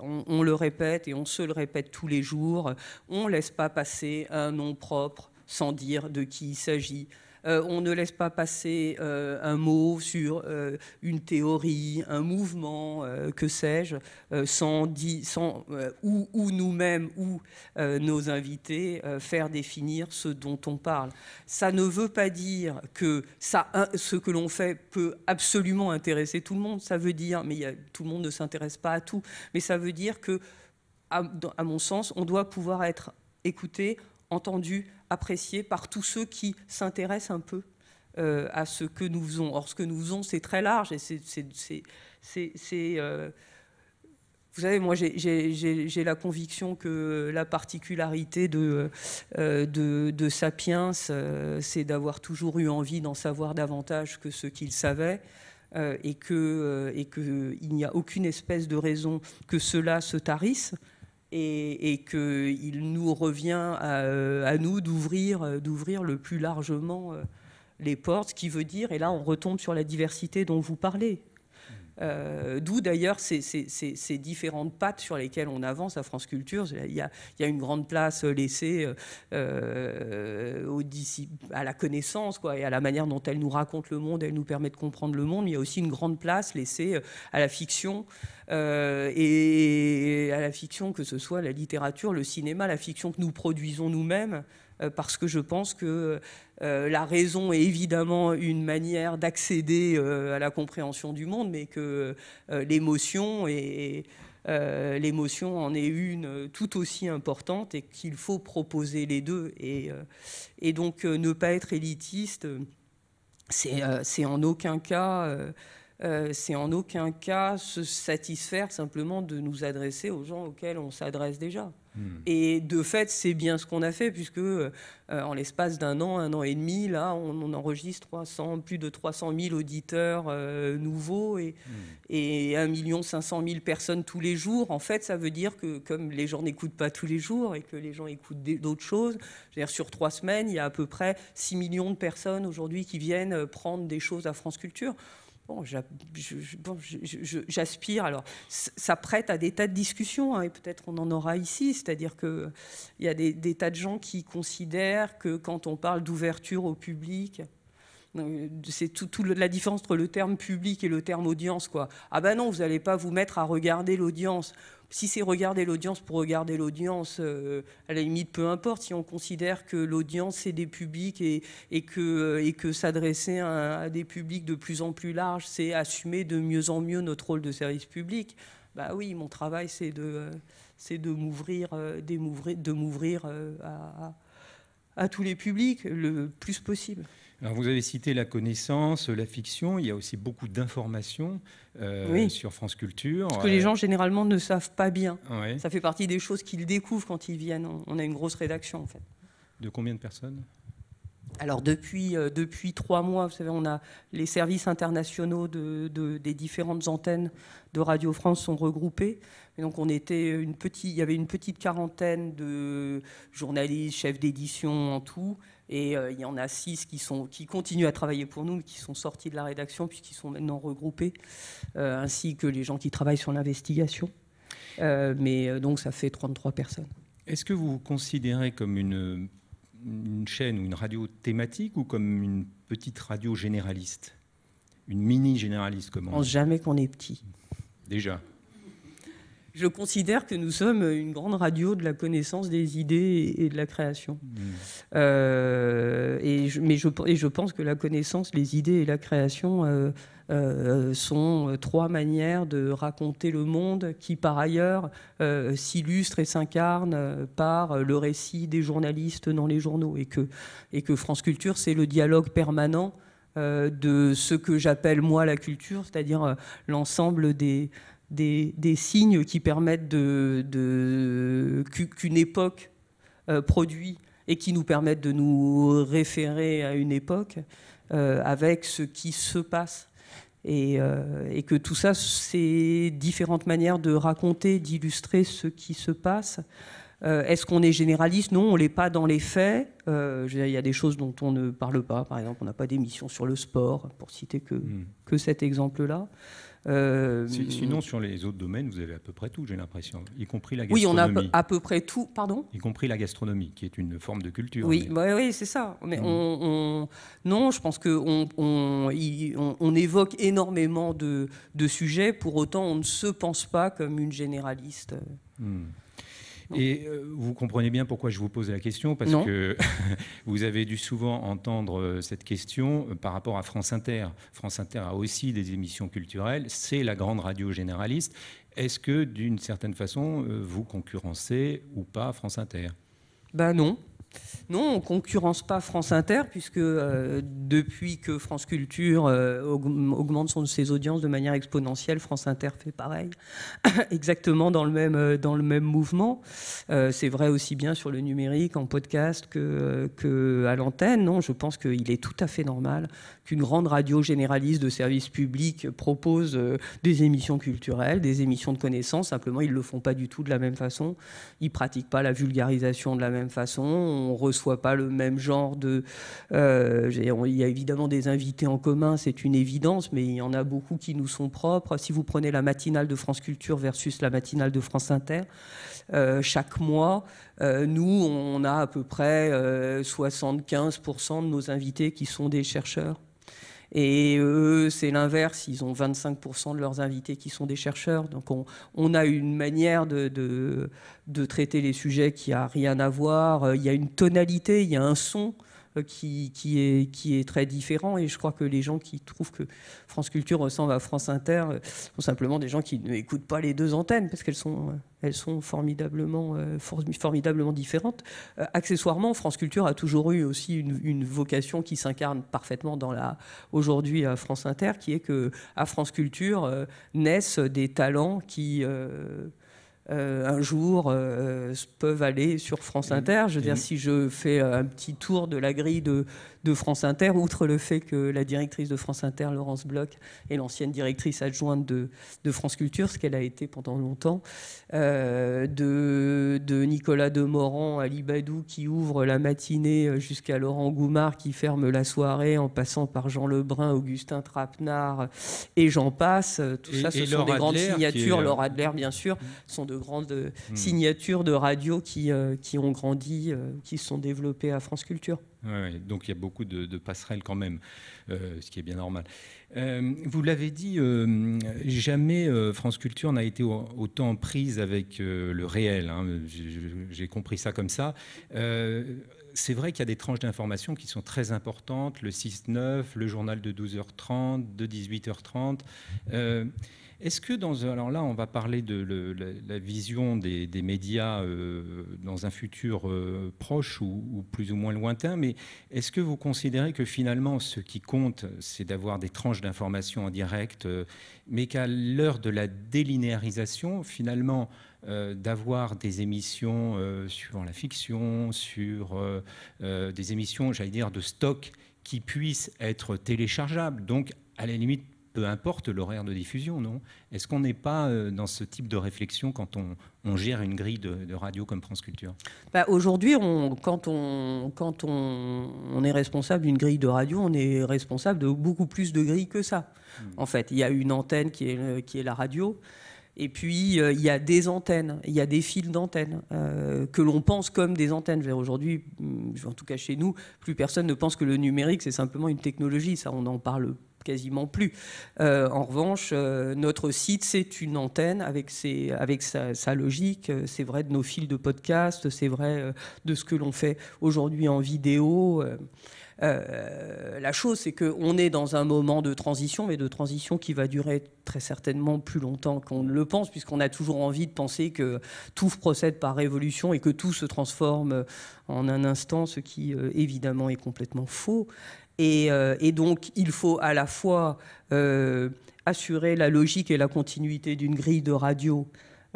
on, on le répète et on se le répète tous les jours, on ne laisse pas passer un nom propre sans dire de qui il s'agit euh, on ne laisse pas passer euh, un mot sur euh, une théorie, un mouvement, que sais-je, sans, sans ou, ou nous-mêmes ou nos invités faire définir ce dont on parle. Ça ne veut pas dire que ce que l'on fait peut absolument intéresser tout le monde. Ça veut dire, mais tout le monde ne s'intéresse pas à tout, mais ça veut dire que, à mon sens, on doit pouvoir être écouté, entendu, apprécié par tous ceux qui s'intéressent un peu euh, à ce que nous faisons. Or, ce que nous faisons, c'est très large et c'est... Euh, vous savez, moi, j'ai la conviction que la particularité de, euh, de, Sapiens, c'est d'avoir toujours eu envie d'en savoir davantage que ce qu'il savait. et qu'il et que, n'y a aucune espèce de raison que cela se tarisse et, qu'il nous revient à, euh, nous d'ouvrir, euh, d'ouvrir le plus largement euh, les portes, ce qui veut dire, et là on retombe sur la diversité dont vous parlez, euh, d'où d'ailleurs ces, différentes pattes sur lesquelles on avance à France Culture. Il y a, une grande place euh, laissée euh, à la connaissance et à la manière dont elle nous raconte le monde, elle nous permet de comprendre le monde. il y a aussi une grande place laissée à la fiction et à la fiction, que ce soit la littérature, le cinéma, la fiction que nous produisons nous-mêmes. Euh, parce que je pense que euh, la raison est évidemment une manière d'accéder euh, à la compréhension du monde, mais que l'émotion et l'émotion en est une tout aussi importante et qu'il faut proposer les deux. Et, donc ne pas être élitiste, c'est en aucun cas... c'est en aucun cas se satisfaire simplement de nous adresser aux gens auxquels on s'adresse déjà. Hmm. Et de fait, c'est bien ce qu'on a fait, puisque euh, en l'espace d'un an, un an et demi, là, on, enregistre plus de 300 000 auditeurs euh, nouveaux et, hmm. et 1 500 000 personnes tous les jours. En fait, ça veut dire que comme les gens n'écoutent pas tous les jours et que les gens écoutent d'autres choses, sur trois semaines, il y a à peu près 6 millions de personnes aujourd'hui qui viennent euh, prendre des choses à France Culture. Bon, j'aspire. Alors, ça prête à des tas de discussions, hein, et peut-être on en aura ici. C'est-à-dire qu'il y a des, tas de gens qui considèrent que quand on parle d'ouverture au public, euh, c'est toute la différence entre le terme public et le terme audience. Quoi. Ah ben non, vous n'allez pas vous mettre à regarder l'audience. Si c'est regarder l'audience pour regarder l'audience, euh, à la limite, peu importe. Si on considère que l'audience, c'est des publics et, euh, que, s'adresser à, des publics de plus en plus larges, c'est assumer de mieux en mieux notre rôle de service public, bah oui, mon travail, c'est de, m'ouvrir, à tous les publics le plus possible vous avez cité la connaissance, la fiction, il y a aussi beaucoup d'informations euh, sur France Culture. Ce que les euh, gens généralement ne savent pas bien. Ça fait partie des choses qu'ils découvrent quand ils viennent. On a une grosse rédaction en fait. De combien de personnes alors depuis, euh, depuis trois mois, vous savez, on a les services internationaux des différentes antennes de Radio France sont regroupés. donc on était une petite, il y avait une petite quarantaine de journalistes, chefs d'édition en tout. Et euh, il y en a six qui, sont, qui continuent à travailler pour nous, mais qui sont sortis de la rédaction, puisqu'ils sont maintenant regroupés, euh, ainsi que les gens qui travaillent sur l'investigation. Euh, mais donc, ça fait 33 personnes. Est-ce que vous vous considérez comme une, chaîne ou une radio thématique ou comme une petite radio généraliste Une mini généraliste, comment Je pense jamais qu'on est petit. Déjà je considère que nous sommes une grande radio de la connaissance des idées et de la création. Mmh. Euh, et, je, mais je, je pense que la connaissance, les idées et la création euh, euh, sont trois manières de raconter le monde qui, par ailleurs, s'illustre et s'incarne par le récit des journalistes dans les journaux. Et que, et que France Culture, c'est le dialogue permanent de ce que j'appelle moi la culture, c'est-à-dire l'ensemble des, des, signes qui permettent de, qu'une époque euh, produit et qui nous permettent de nous référer à une époque euh, avec ce qui se passe. Euh, et, que tout ça, c'est différentes manières de raconter, d'illustrer ce qui se passe. Est-ce qu'on est généraliste Non, on ne l'est pas dans les faits. Il y a des choses dont on ne parle pas. Par exemple, on n'a pas d'émission sur le sport, pour citer que hmm. cet exemple-là. Euh, sinon, mm. sur les autres domaines, vous avez à peu près tout, j'ai l'impression, y compris la gastronomie. Oui, on a à peu, près tout, pardon Y compris la gastronomie, qui est une forme de culture. Oui, bah oui c'est ça. Mais mm. on, non, je pense qu'on on, évoque énormément de, de, sujets, pour autant on ne se pense pas comme une généraliste. Mm. Et euh, vous comprenez bien pourquoi je vous pose la question, parce que vous avez dû souvent entendre euh, cette question euh, par rapport à France Inter. France Inter a aussi des émissions culturelles, c'est la grande radio généraliste. Est-ce que d'une certaine façon, vous concurrencez ou pas France Inter Ben non, non, on concurrence pas France Inter, puisque euh, depuis que France Culture euh, augmente son, ses audiences de manière exponentielle, France Inter fait pareil, exactement dans le même, euh, dans le même mouvement. c'est vrai aussi bien sur le numérique, en podcast, qu'à l'antenne. Non, je pense qu'il est tout à fait normal qu'une grande radio généraliste de service public propose des émissions culturelles, des émissions de connaissances. Simplement, ils ne le font pas du tout de la même façon. Ils ne pratiquent pas la vulgarisation de la même façon on reçoit pas le même genre de... Euh, il y a évidemment des invités en commun, c'est une évidence, mais il y en a beaucoup qui nous sont propres. Si vous prenez la matinale de France Culture versus la matinale de France Inter, euh, chaque mois, euh, nous, on a à peu près 75% de nos invités qui sont des chercheurs et eux, c'est l'inverse, ils ont 25% de leurs invités qui sont des chercheurs. Donc on, a une manière de, traiter les sujets qui n'a rien à voir. Il y a une tonalité, il y a un son. Euh, qui, est, qui est très différent. Et je crois que les gens qui trouvent que France Culture ressemble à France Inter euh, sont simplement des gens qui n'écoutent pas les deux antennes parce qu'elles sont, euh, elles sont formidablement, formidablement différentes. Accessoirement, France Culture a toujours eu aussi une, vocation qui s'incarne parfaitement dans la aujourd'hui à France Inter, qui est que à France Culture naissent des talents qui euh, un jour euh, peuvent aller sur France Inter. Je veux dire, si je fais un petit tour de la grille de, de France Inter, outre le fait que la directrice de France Inter, Laurence Bloch, est l'ancienne directrice adjointe de, France Culture, ce qu'elle a été pendant longtemps, euh, de, de, Nicolas Demorand à Libadou qui ouvre la matinée jusqu'à Laurent Goumar, qui ferme la soirée en passant par Jean Lebrun, Augustin Trapenard et j'en passe. Tout ça, ce sont des grandes signatures. Euh, Laura Adler, bien sûr, mm. sont de grandes mm. signatures de radio qui, euh, ont grandi, qui se sont développées à France Culture donc il y a beaucoup de, passerelles quand même, euh, ce qui est bien normal. Euh, vous l'avez dit, euh, jamais France Culture n'a été autant prise avec le réel. Hein. J'ai compris ça comme ça. c'est vrai qu'il y a des tranches d'informations qui sont très importantes, le 6-9, le journal de 12h30, de 18h30. Est-ce que dans alors là on va parler de la, vision des, médias euh, dans un futur euh, proche ou, plus ou moins lointain, mais est-ce que vous considérez que finalement ce qui compte c'est d'avoir des tranches d'informations en direct, euh, mais qu'à l'heure de la délinéarisation finalement d'avoir des émissions sur la fiction, sur des émissions j'allais dire de stock qui puissent être téléchargeables, donc à la limite peu importe l'horaire de diffusion, non Est-ce qu'on n'est pas euh, dans ce type de réflexion quand on, gère une grille de, radio comme France Culture bah Aujourd'hui, quand, on, quand on, est responsable d'une grille de radio, on est responsable de beaucoup plus de grilles que ça. Hmm. En fait, il y a une antenne qui est, euh, qui est la radio. Et puis, euh, il y a des antennes, il y a des fils d'antennes que l'on pense comme des antennes. Aujourd'hui, hmm, en tout cas chez nous, plus personne ne pense que le numérique, c'est simplement une technologie. Ça, on en parle quasiment plus. Euh, en revanche, euh, notre site, c'est une antenne avec, avec sa, logique. C'est vrai de nos fils de podcast, c'est vrai euh, de ce que l'on fait aujourd'hui en vidéo. la chose, c'est qu'on est dans un moment de transition, mais de transition qui va durer très certainement plus longtemps qu'on ne le pense, puisqu'on a toujours envie de penser que tout procède par révolution et que tout se transforme en un instant, ce qui évidemment est complètement faux. Euh, et, donc, il faut à la fois euh, assurer la logique et la continuité d'une grille de radio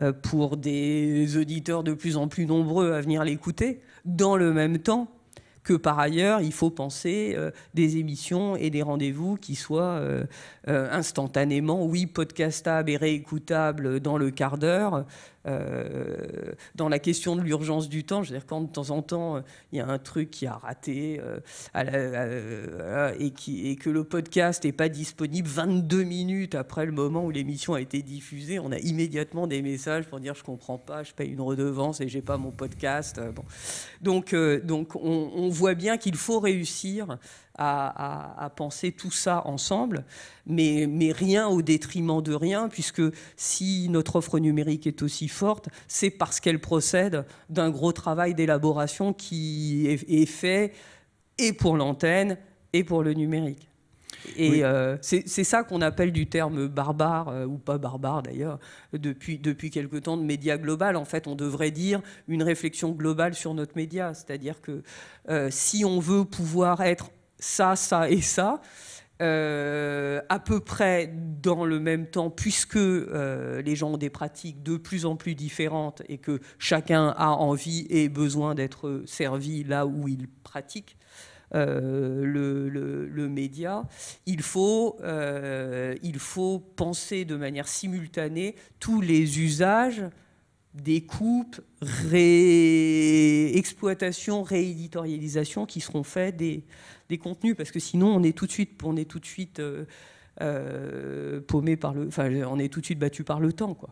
euh, pour des auditeurs de plus en plus nombreux à venir l'écouter, dans le même temps que par ailleurs, il faut penser des émissions et des rendez-vous qui soient instantanément, oui, podcastables et réécoutables dans le quart d'heure, euh, dans la question de l'urgence du temps. Je veux dire, quand de temps en temps, euh, il y a un truc qui a raté euh, et, qui, que le podcast n'est pas disponible 22 minutes après le moment où l'émission a été diffusée, on a immédiatement des messages pour dire je comprends pas, je paye une redevance et j'ai pas mon podcast. Bon. Donc, donc on, on, voit bien qu'il faut réussir à, penser tout ça ensemble, mais, mais, rien au détriment de rien, puisque si notre offre numérique est aussi forte, c'est parce qu'elle procède d'un gros travail d'élaboration qui est, fait et pour l'antenne et pour le numérique. Et euh, c'est ça qu'on appelle du terme barbare, euh, ou pas barbare d'ailleurs, depuis, depuis quelque temps de média global. En fait, on devrait dire une réflexion globale sur notre média. C'est-à-dire que euh, si on veut pouvoir être ça, ça et ça. Euh, à peu près dans le même temps, puisque euh, les gens ont des pratiques de plus en plus différentes et que chacun a envie et besoin d'être servi là où il pratique euh, le, média, il faut penser de manière simultanée tous les usages des coupes, réexploitation, rééditorialisation qui seront faits des, contenus, parce que sinon on est tout de suite, on est tout de suite euh, euh, par le, enfin on est tout de suite battu par le temps, quoi.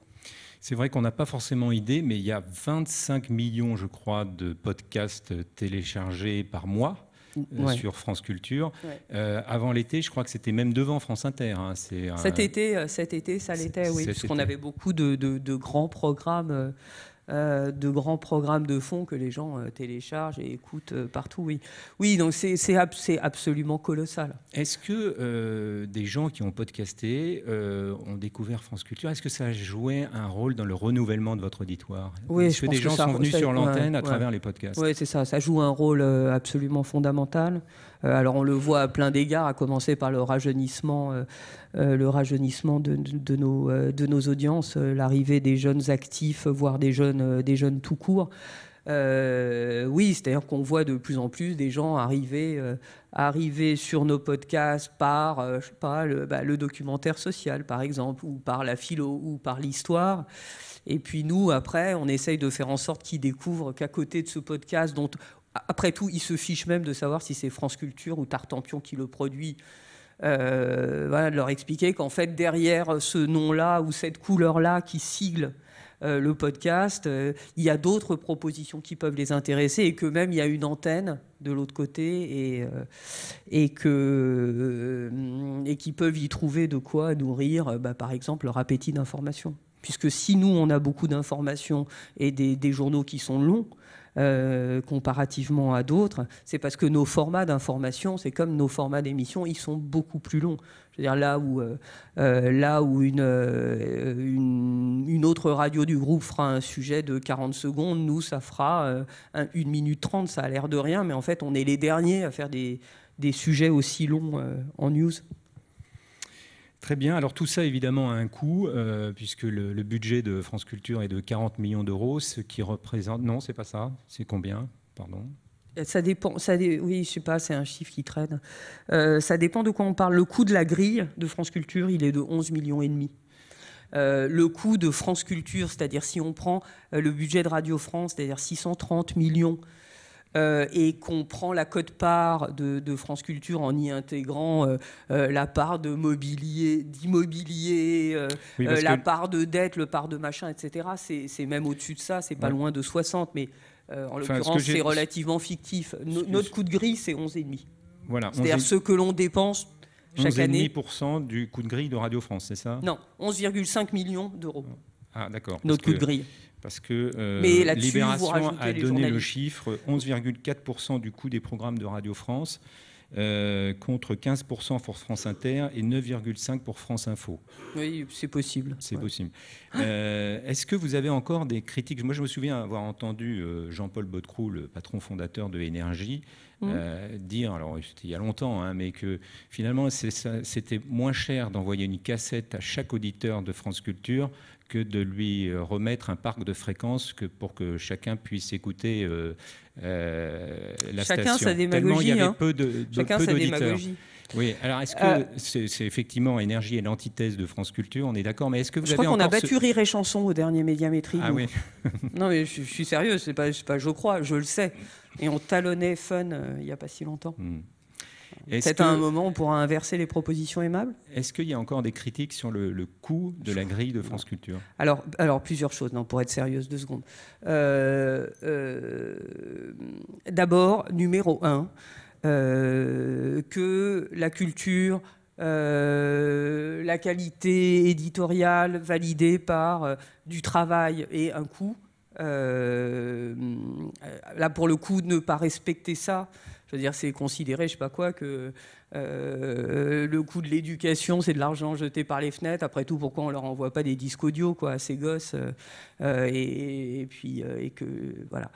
C'est vrai qu'on n'a pas forcément idée, mais il y a 25 millions, je crois, de podcasts téléchargés par mois. Euh, sur France Culture. Euh, avant l'été, je crois que c'était même devant France Inter. Hein. cet, été, euh, cet été, ça l'était, oui, puisqu'on avait beaucoup de grands programmes euh, de grands programmes de fond que les gens euh, téléchargent et écoutent euh, partout. Oui, oui donc c'est absolument colossal. Est-ce que des gens qui ont podcasté ont découvert France Culture Est-ce que ça a joué un rôle dans le renouvellement de votre auditoire Oui, Est-ce que des gens sont venus sur l'antenne à travers les podcasts Oui, c'est ça. Ça joue un rôle absolument fondamental. Euh, alors on le voit à plein d'égards, à commencer par le rajeunissement, euh, euh, le rajeunissement de, nos, audiences, l'arrivée des jeunes actifs, voire des jeunes, des jeunes tout court. oui, c'est-à-dire qu'on voit de plus en plus des gens arriver, arriver sur nos podcasts par, le, bah, le, documentaire social, par exemple, ou par la philo, ou par l'histoire. Et puis nous, après, on essaye de faire en sorte qu'ils découvrent qu'à côté de ce podcast, dont après tout, ils se fichent même de savoir si c'est France Culture ou Tartampion qui le produit. Euh, leur expliquer qu'en fait, derrière ce nom-là ou cette couleur-là qui sigle euh, le podcast, euh, il y a d'autres propositions qui peuvent les intéresser et que même il y a une antenne de l'autre côté et, euh, que qui peuvent y trouver de quoi nourrir, bah, par exemple, leur appétit d'information. Puisque si nous, on a beaucoup d'informations et des, journaux qui sont longs, euh, comparativement à d'autres, c'est parce que nos formats d'information, c'est comme nos formats d'émission, ils sont beaucoup plus longs. Je veux dire, là où, euh, euh, là où une, une, autre radio du groupe fera un sujet de 40 secondes, nous, ça fera une minute 30, ça a l'air de rien, mais en fait, on est les derniers à faire des, des sujets aussi longs en news. Très bien. Alors tout ça, évidemment, a un coût, euh, puisque le, budget de France Culture est de 40 millions d'euros, ce qui représente... Non, c'est pas ça. C'est combien Pardon. Euh, ça dépend. Ça Oui, je sais pas, c'est un chiffre qui traîne. Euh, ça dépend de quoi on parle. Le coût de la grille de France Culture, il est de 11 millions et demi. le coût de France Culture, c'est-à-dire si on prend le budget de Radio France, c'est-à-dire 630 millions euh, et qu'on prend la cote-part de, France Culture en y intégrant euh, euh, la part de mobilier, d'immobilier, la part de dette, le part de machin, etc. C'est même au-dessus de ça, c'est pas loin de 60, mais en l'occurrence, c'est relativement fictif. notre coup de grille, c'est 11,5. Voilà, C'est-à-dire ce que l'on dépense chaque année. 11,5% du coup de grille de Radio France, c'est ça Non, 11,5 millions d'euros. Ah, d'accord. Notre coup de grille parce que euh, Libération a donné le chiffre 11,4% du coût des programmes de Radio France euh, contre 15% pour France Inter et 9,5% pour France Info. Oui, c'est possible. C'est possible. Euh, est-ce que vous avez encore des critiques Moi, je me souviens avoir entendu Jean-Paul Botcrou, le patron fondateur de Énergie, mmh. dire, alors c'était il y a longtemps, hein, mais que finalement c'était moins cher d'envoyer une cassette à chaque auditeur de France Culture que de lui euh, remettre un parc de fréquences que pour que chacun puisse écouter euh, euh la chacun station. Sa démagogie, Tellement il y avait hein. peu de, chacun sa démagogie. Oui, alors est-ce que euh, c'est effectivement énergie et l'antithèse de France Culture, on est d'accord, mais est-ce que vous je crois qu'on a battu Rire et Chanson au dernier Médiamétrie. Ah oui. non mais je, suis sérieux, c'est pas, pas je crois, je le sais. Et on talonnait Fun il n'y a pas si longtemps. Hmm. C'est à un moment, on pourra inverser les propositions aimables Est-ce qu'il y a encore des critiques sur le, coût de la grille de France Culture alors, plusieurs choses, non, pour être sérieuse, deux secondes. Euh, euh, d'abord, numéro un, euh, que la culture la qualité éditoriale validée par du travail et un coût. là, pour le coup, ne pas respecter ça, je veux dire, c'est considéré, je sais pas quoi, que euh, le coût de l'éducation, c'est de l'argent jeté par les fenêtres. Après tout, pourquoi on leur envoie pas des disques audio quoi, à ces gosses euh, euh, et, puis et que voilà.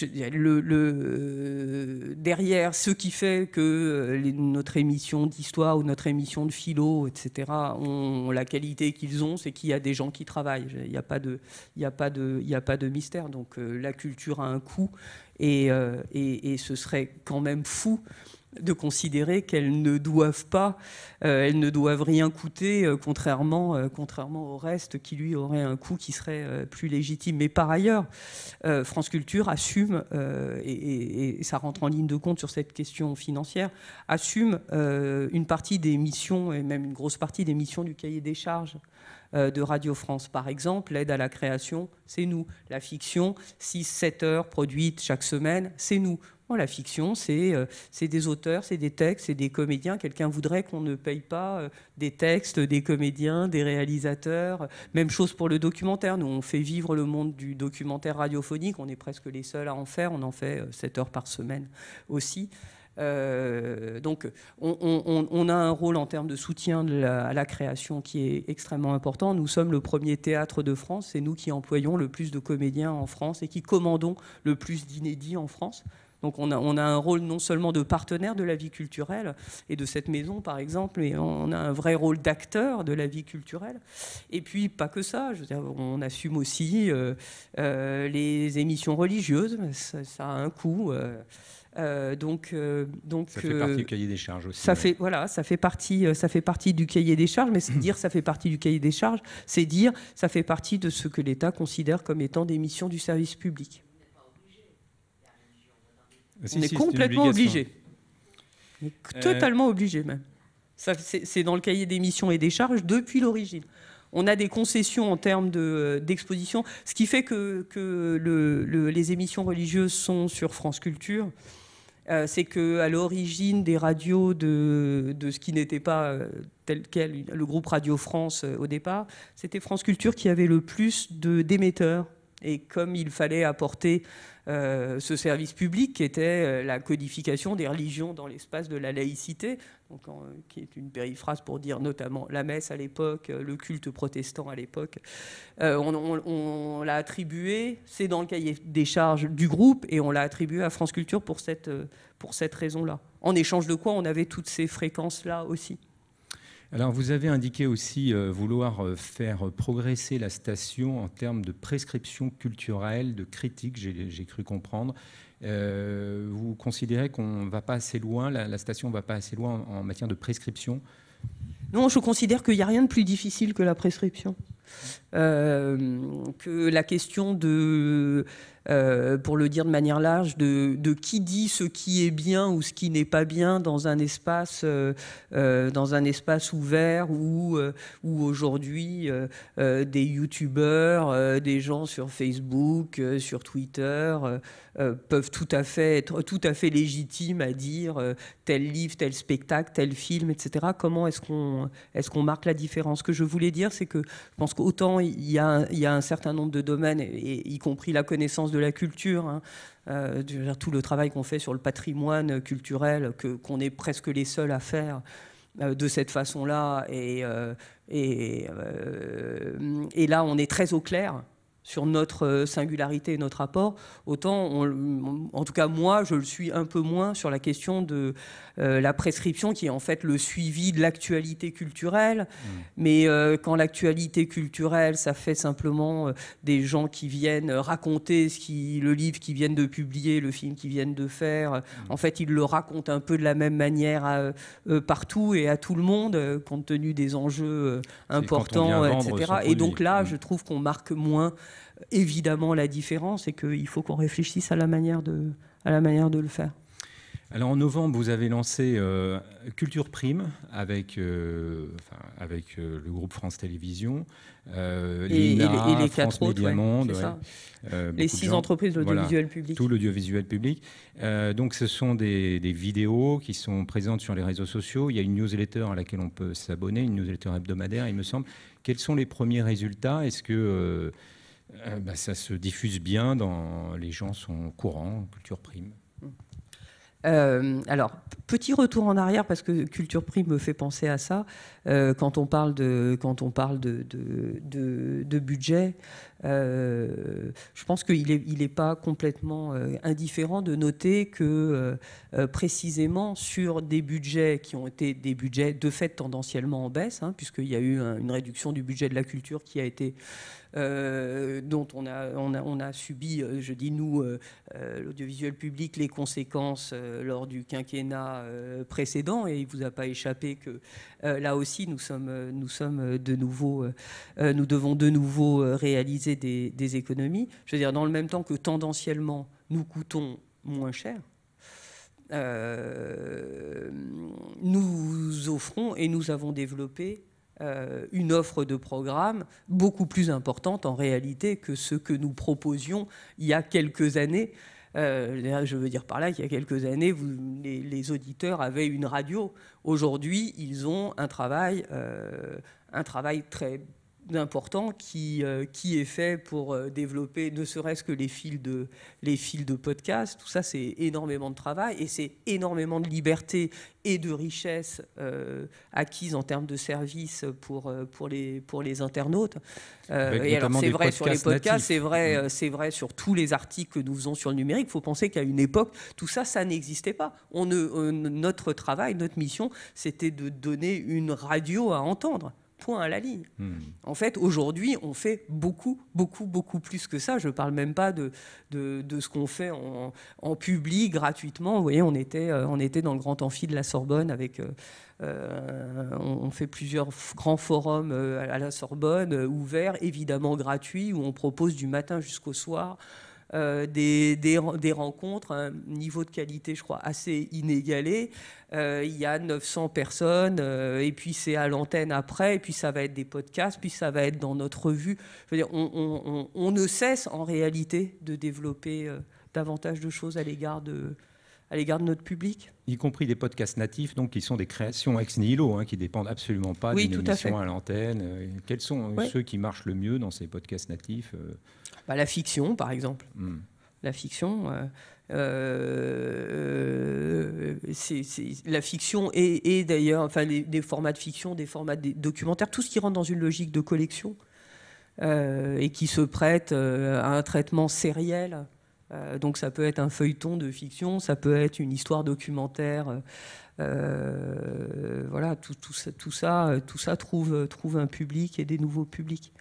le, derrière, ce qui fait que notre émission d'histoire ou notre émission de philo, etc., ont, la qualité qu'ils ont, c'est qu'il y a des gens qui travaillent. Il n'y a pas de, il a pas de, il a pas de mystère. Donc la culture a un coût et, et ce serait quand même fou de considérer qu'elles ne doivent pas, euh, elles ne doivent rien coûter, euh, contrairement, euh, contrairement au reste qui lui aurait un coût qui serait plus légitime. Mais par ailleurs, France Culture assume, et, et, ça rentre en ligne de compte sur cette question financière, assume une partie des missions, et même une grosse partie des missions du cahier des charges euh, de Radio France, par exemple, l'aide à la création, c'est nous. La fiction, 6-7 heures produites chaque semaine, c'est nous. la fiction, euh, c'est des auteurs, c'est des textes, c'est des comédiens. Quelqu'un voudrait qu'on ne paye pas euh, des textes, des comédiens, des réalisateurs. Même chose pour le documentaire. Nous, on fait vivre le monde du documentaire radiophonique. On est presque les seuls à en faire. On en fait 7 heures par semaine aussi. Euh, donc, on, a un rôle en termes de soutien à la création qui est extrêmement important. Nous sommes le premier théâtre de France. C'est nous qui employons le plus de comédiens en France et qui commandons le plus d'inédits en France. Donc on a, on a, un rôle non seulement de partenaire de la vie culturelle et de cette maison par exemple, mais on a un vrai rôle d'acteur de la vie culturelle. Et puis pas que ça, je on assume aussi euh, euh, les émissions religieuses, ça, ça a un coût. Euh, donc, euh, donc, ça fait partie euh, du cahier des charges aussi. Ça fait, voilà, ça fait, partie, ça fait partie du cahier des charges, mais c'est dire ça fait partie du cahier des charges, c'est dire ça fait partie de ce que l'État considère comme étant des missions du service public. Ah, on est complètement obligé. totalement obligé même. C'est dans le cahier des missions et des charges depuis l'origine on a des concessions en termes d'exposition, ce qui fait que, que les émissions religieuses sont sur France Culture. Euh, c'est qu'à l'origine des radios de, ce qui n'était pas euh, tel quel le groupe Radio France euh, au départ, c'était France Culture qui avait le plus d'émetteurs et comme il fallait apporter euh, ce service public, qui était euh, la codification des religions dans l'espace de la laïcité, donc euh, qui est une périphrase pour dire notamment la messe à l'époque, le culte protestant à l'époque, on, l'a attribué, c'est dans le cahier des charges du groupe, et on l'a attribué à France Culture pour cette, pour cette raison-là. En échange de quoi on avait toutes ces fréquences-là aussi. Alors, vous avez indiqué aussi euh, vouloir euh, faire progresser la station en termes de prescription culturelle, de critique, j'ai cru comprendre. Euh, vous considérez qu'on ne va pas assez loin, la, station ne va pas assez loin en, matière de prescription non, je considère qu'il n'y a rien de plus difficile que la prescription. que la question de euh, pour le dire de manière large, de, qui dit ce qui est bien ou ce qui n'est pas bien dans un espace, euh, euh, dans un espace ouvert où, aujourd'hui des youtubeurs, des gens sur Facebook, sur Twitter peuvent tout à fait être tout à fait légitimes à dire tel livre, tel spectacle, tel film, etc. Comment est-ce qu'on est-ce qu'on marque la différence Ce que je voulais dire, c'est que je pense qu'autant il y, a un, il un certain nombre de domaines, y compris la connaissance de la culture. Hein. Euh, tout le travail qu'on fait sur le patrimoine culturel, qu'on est presque les seuls à faire euh, de cette façon-là. Et, euh, et, et, là, on est très au clair sur notre euh, singularité et notre rapport, autant, en tout cas moi, je le suis un peu moins sur la question de euh, la prescription, qui est en fait le suivi de l'actualité culturelle. Mmh. Mais euh, quand l'actualité culturelle, ça fait simplement des gens qui viennent raconter ce qui, le livre qu'ils viennent de publier, le film qu'ils viennent de faire, mmh. en fait, ils le racontent un peu de la même manière partout et à tout le monde, compte tenu des enjeux importants, etc. Et donc là, je mmh. trouve qu'on marque moins évidemment la différence et qu'il faut qu'on réfléchisse à la manière de, à la manière de le faire. Alors en novembre, vous avez lancé euh, Culture Prime avec, euh, avec euh, le groupe France Télévisions, et, Lina, les, France quatre autres, Monde, les six entreprises audiovisuelles publiques. public. Tout l'audiovisuel public. donc ce sont des, des, vidéos qui sont présentes sur les réseaux sociaux. Il y a une newsletter à laquelle on peut s'abonner, une newsletter hebdomadaire, il me semble. Quels sont les premiers résultats Est-ce que euh, bah, ça se diffuse bien, dans, les gens sont courants, culture prime. Euh, alors, petit retour en arrière, parce que Culture Prime me fait penser à ça, euh, quand on parle de, quand on parle de, de, budget, je pense qu'il n'est il est pas complètement indifférent de noter que précisément sur des budgets qui ont été des budgets de fait tendanciellement en baisse, hein, puisqu'il y a eu une réduction du budget de la culture qui a été euh, dont on a, on a, subi, euh, je dis nous, euh, l'audiovisuel public, les conséquences lors du quinquennat précédent. Et il ne vous a pas échappé que là aussi, nous sommes, nous sommes de nouveau, nous devons de nouveau réaliser des, économies. Je veux dire, dans le même temps que tendanciellement, nous coûtons moins cher. nous offrons et nous avons développé euh, une offre de programme beaucoup plus importante en réalité que ce que nous proposions il y a quelques années. Euh, je veux dire par là qu'il y a quelques années, vous, les, auditeurs avaient une radio. Aujourd'hui, ils ont un travail, euh, un travail très d'important qui, euh, qui est fait pour euh, développer ne serait-ce que les fils de, les fils de podcast. Tout ça, c'est énormément de travail et c'est énormément de liberté et de richesse euh, acquise en termes de services pour, pour, les, pour les internautes. c'est vrai sur les podcasts, c'est vrai, mm. c'est vrai sur tous les articles que nous faisons sur le numérique. Il faut penser qu'à une époque, tout ça, ça n'existait pas. On, notre travail, notre mission, c'était de donner une radio à entendre à la ligne. Hmm. En fait, aujourd'hui, on fait beaucoup, beaucoup, beaucoup plus que ça. Je ne parle même pas de, de, ce qu'on fait en, public, gratuitement. Vous voyez, on était, euh, on était dans le grand amphi de la Sorbonne avec... Euh, euh, on, fait plusieurs grands forums à la Sorbonne, ouverts, évidemment gratuits, où on propose du matin jusqu'au soir euh, des, des, rencontres, un niveau de qualité, je crois, assez inégalé. Euh, il y a 900 personnes, euh, et puis c'est à l'antenne après, et puis ça va être des podcasts, puis ça va être dans notre revue. dire, on, ne cesse en réalité de développer davantage de choses à l'égard de, à l'égard de notre public. Y compris des podcasts natifs, donc qui sont des créations ex nihilo, hein, qui dépendent absolument pas oui, d'une à, l'antenne. Quels sont ceux qui marchent le mieux dans ces podcasts natifs bah, la fiction, par exemple. Hmm. La fiction. Euh, euh, la fiction et, d'ailleurs, enfin, des formats de fiction, des formats documentaires, tout ce qui rentre dans une logique de collection euh, et qui se prête à un traitement sériel. donc ça peut être un feuilleton de fiction, ça peut être une histoire documentaire. voilà, tout, ça, tout, ça, trouve un public et des nouveaux publics.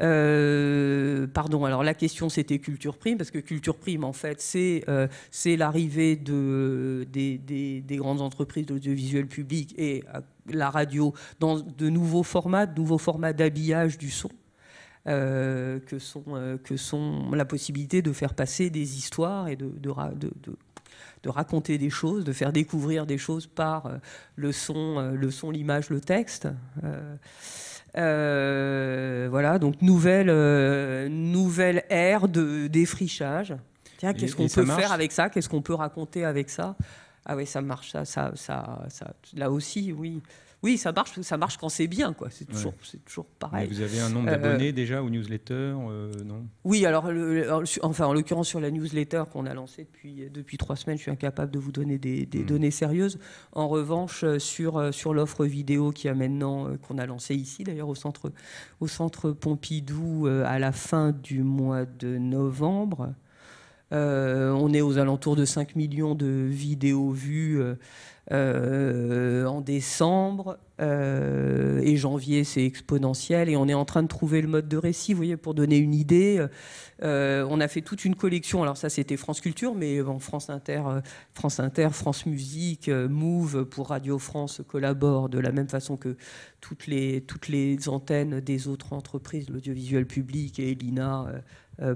Euh, pardon, alors la question c'était culture prime, parce que culture prime en fait c'est euh, c'est l'arrivée de, des, des, grandes entreprises d'audiovisuel public et euh, la radio dans de nouveaux formats, de nouveaux formats d'habillage du son. que, sont, que sont la possibilité de faire passer des histoires et de, de, de de raconter des choses, de faire découvrir des choses par le son, le son, l'image, le texte. Euh, voilà, donc nouvelle, euh, nouvelle ère de défrichage. Tiens, qu'est-ce qu'on peut faire avec ça Qu'est-ce qu'on peut raconter avec ça Ah oui, ça marche, ça, ça, ça, là aussi, oui. Oui, ça marche, ça marche quand c'est bien, quoi. C'est toujours, toujours pareil. vous avez un nombre d'abonnés euh, déjà aux newsletters, euh, non Oui, alors, enfin, en l'occurrence sur la newsletter qu'on a lancée depuis euh, depuis trois semaines, je suis incapable de vous donner des, hmm. données sérieuses. En revanche, sur sur l'offre vidéo qui a maintenant qu'on a lancée ici, d'ailleurs au centre au centre Pompidou à la fin du mois de novembre. on est aux alentours de 5 millions de vidéos vues. Euh, en décembre euh, et janvier c'est exponentiel et on est en train de trouver le mode de récit. Vous voyez, pour donner une idée, euh, on a fait toute une collection. Alors ça c'était France Culture, mais France Inter, France Inter, France Musique, Move pour Radio France collaborent de la même façon que toutes les toutes les antennes des autres entreprises, l'audiovisuel public et l'INA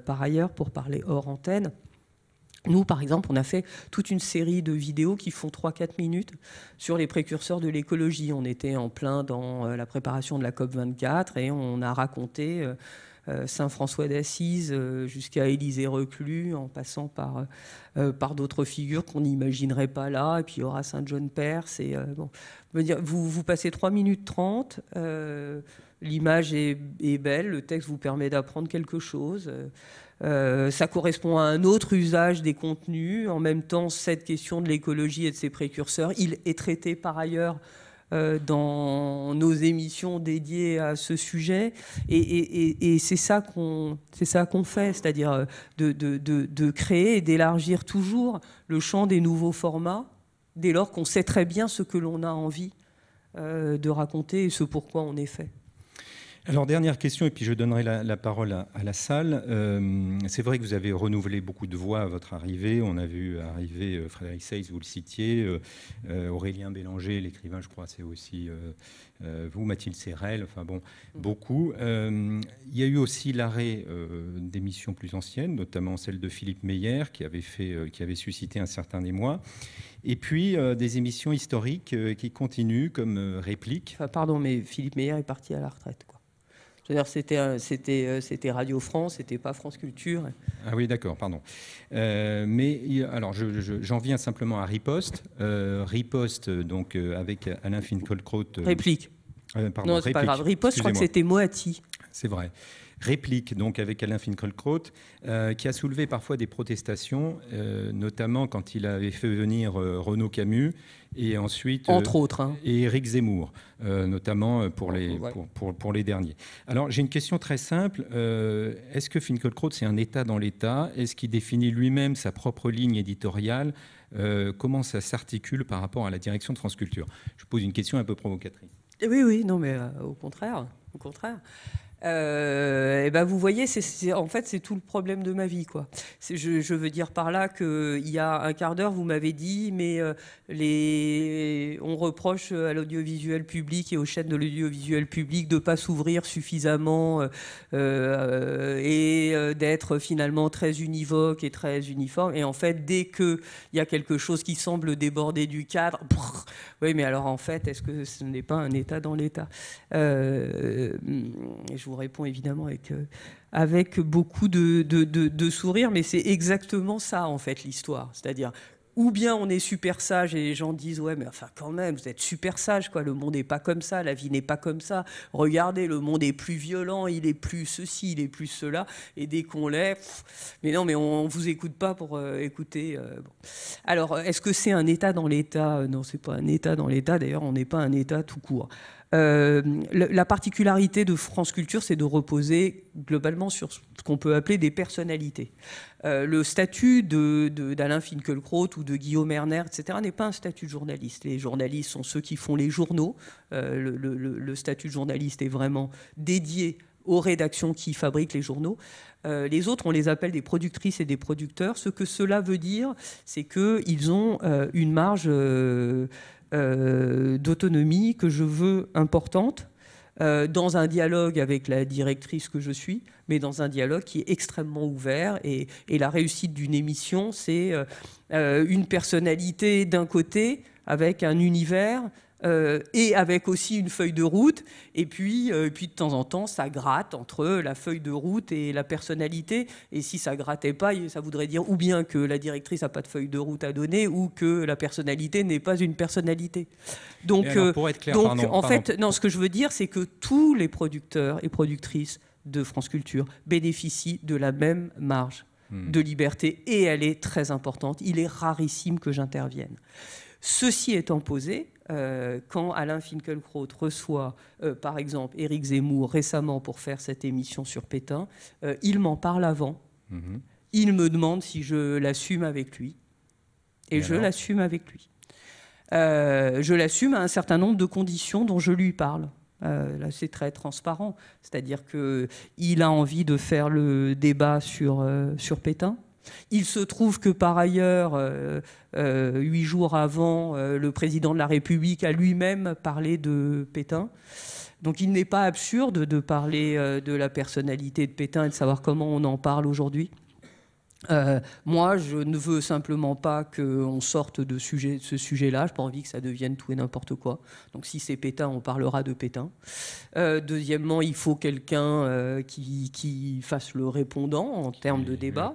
par ailleurs pour parler hors antenne. Nous, par exemple, on a fait toute une série de vidéos qui font 3-4 minutes sur les précurseurs de l'écologie. On était en plein dans euh, la préparation de la COP24 et on a raconté euh, euh, Saint-François d'Assise jusqu'à Élisée Reclus, en passant par, par d'autres figures qu'on n'imaginerait pas là. Et puis il y aura Saint-John Perse. bon, vous, vous passez 3 minutes 30. L'image est, est, belle, le texte vous permet d'apprendre quelque chose. Euh, ça correspond à un autre usage des contenus. En même temps, cette question de l'écologie et de ses précurseurs, il est traité par ailleurs euh, dans nos émissions dédiées à ce sujet. Et, et, et, et c'est ça qu'on fait, c'est-à-dire euh, de, créer et d'élargir toujours le champ des nouveaux formats dès lors qu'on sait très bien ce que l'on a envie de raconter et ce pourquoi on est fait. Alors, dernière question, et puis je donnerai la, parole à, la salle. Euh, c'est vrai que vous avez renouvelé beaucoup de voix à votre arrivée. On a vu arriver euh, Frédéric Seitz, vous le citiez, euh, Aurélien Bélanger, l'écrivain, je crois, c'est aussi vous, Mathilde Serrel. enfin bon, mm. beaucoup. il y a eu aussi l'arrêt d'émissions plus anciennes, notamment celle de Philippe Meyer, qui avait, fait, qui avait suscité un certain émoi. Et puis des émissions historiques qui continuent comme réplique. Enfin, pardon, mais Philippe Meyer est parti à la retraite c'était euh, euh, c'était Radio France, c'était pas France Culture. Ah oui, d'accord, pardon. Euh, mais alors j'en viens simplement à Riposte. Riposte donc avec Alain Finkielkraut. Réplique. pardon, non, c'est pas grave. Riposte, je crois que c'était Moati. C'est vrai réplique, donc avec Alain Finkielkraut, euh, qui a soulevé parfois des protestations, euh, notamment quand il avait fait venir euh, Renaud Camus et ensuite entre autres hein. et Éric Zemmour, notamment pour les pour, les derniers. Alors j'ai une question très simple est-ce que Finkielkraut c'est un État dans l'État Est-ce qu'il définit lui-même sa propre ligne éditoriale Comment ça s'articule par rapport à la direction de France Culture Je pose une question un peu provocatrice. Oui, oui, non, mais au contraire, au contraire. Euh, et ben vous voyez, c'est, en fait, c'est tout le problème de ma vie. Quoi. Je, veux dire par là qu'il y a un quart d'heure, vous m'avez dit, mais euh, on reproche euh, à l'audiovisuel public et aux chaînes de l'audiovisuel public de ne pas s'ouvrir suffisamment et d'être finalement très univoque et très uniforme. Et en fait, dès qu'il y a quelque chose qui semble déborder du cadre, oui, mais alors en fait, est-ce que ce n'est pas un État dans l'État je vous réponds évidemment avec, euh, avec beaucoup de, de, sourire, mais c'est exactement ça en fait l'histoire. C'est-à-dire ou bien on est super sage et les gens disent ouais mais enfin quand même vous êtes super sage quoi le monde n'est pas comme ça la vie n'est pas comme ça regardez le monde est plus violent il est plus ceci il est plus cela et dès qu'on l'est mais non mais on, ne vous écoute pas pour euh, écouter euh, alors est-ce que c'est un état dans l'état non c'est pas un état dans l'état d'ailleurs on n'est pas un état tout court euh, la particularité de France Culture, c'est de reposer globalement sur ce qu'on peut appeler des personnalités. Euh, le statut d'Alain de, Finkielkraut ou de Guillaume Erner, etc., n'est pas un statut de journaliste. Les journalistes sont ceux qui font les journaux. Euh, le, statut de journaliste est vraiment dédié aux rédactions qui fabriquent les journaux. les autres, on les appelle des productrices et des producteurs. Ce que cela veut dire, c'est qu'ils ont une marge euh, d'autonomie que je veux importante, euh, dans un dialogue avec la directrice que je suis, mais dans un dialogue qui est extrêmement ouvert. Et, la réussite d'une émission, c'est euh, une personnalité d'un côté avec un univers euh, et avec aussi une feuille de route. Et puis, euh, puis de temps en temps, ça gratte entre la feuille de route et la personnalité. Et si ça grattait pas, ça voudrait dire ou bien que la directrice n'a pas de feuille de route à donner, ou que la personnalité n'est pas une personnalité. Donc, euh, pour être clair, donc en fait, non, ce que je veux dire, c'est que tous les producteurs et productrices de France Culture bénéficient de la même marge hmm. de liberté et elle est très importante. Il est rarissime que j'intervienne. Ceci étant posé, euh, quand Alain Finkielkraut reçoit, euh, par exemple, Éric Zemmour récemment pour faire cette émission sur Pétain, euh, il m'en parle avant. Mhm. Il me demande si je l'assume avec lui. Et, je l'assume avec lui. je l'assume à un certain nombre de conditions dont je lui parle. là, c'est très transparent. C'est-à-dire qu'il a envie de faire le débat sur, sur Pétain. Il se trouve que par ailleurs, euh, euh, huit jours avant, euh, le président de la République a lui-même parlé de Pétain. Donc il n'est pas absurde de parler de la personnalité de Pétain et de savoir comment on en parle aujourd'hui. Euh, moi, je ne veux simplement pas qu'on sorte de, sujet, ce sujet-là. Je n'ai pas envie que ça devienne tout et n'importe quoi. Donc, si c'est Pétain, on parlera de Pétain. Euh, deuxièmement, il faut quelqu'un euh, qui, fasse le répondant en termes de débat.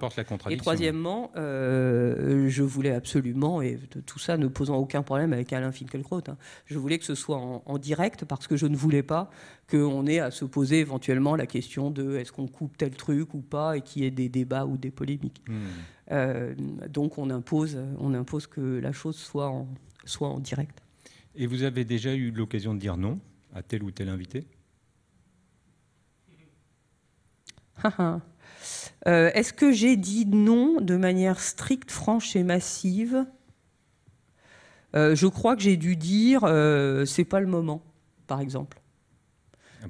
et troisièmement, je voulais absolument, et tout ça ne posant aucun problème avec Alain Finkielkraut, hein, je voulais que ce soit en direct parce que je ne voulais pas qu'on ait à se poser éventuellement la question de est-ce qu'on coupe tel truc ou pas, et qu'il y ait des débats ou des polémiques. Hmm. Euh, donc on impose, on impose que la chose soit en, soit en direct. Et vous avez déjà eu l'occasion de dire non à tel ou tel invité ah, ah. Euh, Est-ce que j'ai dit non de manière stricte, franche et massive euh, Je crois que j'ai dû dire c'est pas le moment, par exemple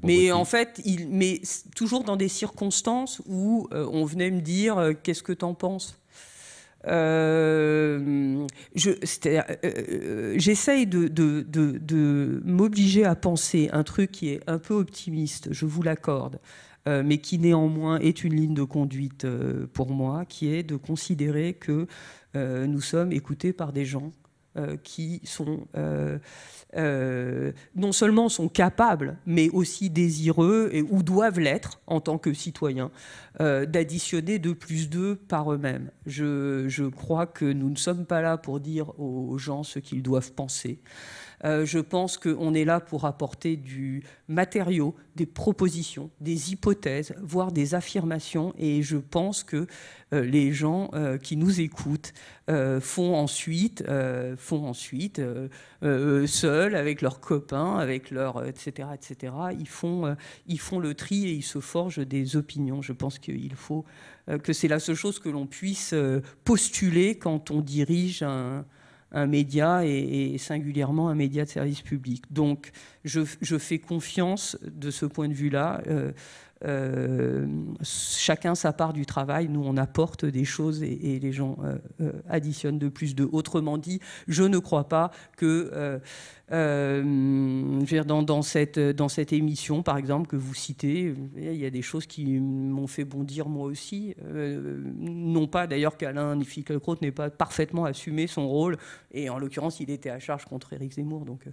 mais en fait, il, toujours dans des circonstances où euh, on venait me dire euh, qu'est-ce que t'en penses. Euh, j'essaye de m'obliger à penser un truc qui est un peu optimiste, je vous l'accorde, mais qui néanmoins est une ligne de conduite pour moi, qui est de considérer que nous sommes écoutés par des gens euh, qui sont euh, euh, non seulement sont capables, mais aussi désireux et ou doivent l'être en tant que citoyens d'additionner de plus d'eux par eux-mêmes. je crois que nous ne sommes pas là pour dire aux gens ce qu'ils doivent penser. Euh, je pense qu'on est là pour apporter du matériau, des propositions, des hypothèses, voire des affirmations. Et je pense que euh, les gens euh, qui nous écoutent font ensuite, font ensuite seuls, avec leurs copains, avec leurs etc., etc. Ils font, ils font le tri et ils se forgent des opinions. Je pense qu'il faut que c'est la seule chose que l'on puisse postuler quand on dirige un, un média et, singulièrement un média de service public. Donc je, fais confiance de ce point de vue-là euh, euh, chacun sa part du travail. Nous, on apporte des choses et, les gens euh, euh, additionnent de plus de. Autrement dit, je ne crois pas que dans, cette, dans émission, par exemple, que vous citez, il y a des choses qui m'ont fait bondir moi aussi. non pas d'ailleurs qu'Alain Fickelkraut n'ait pas parfaitement assumé son rôle, et en l'occurrence, il était à charge contre Éric Zemmour. Donc,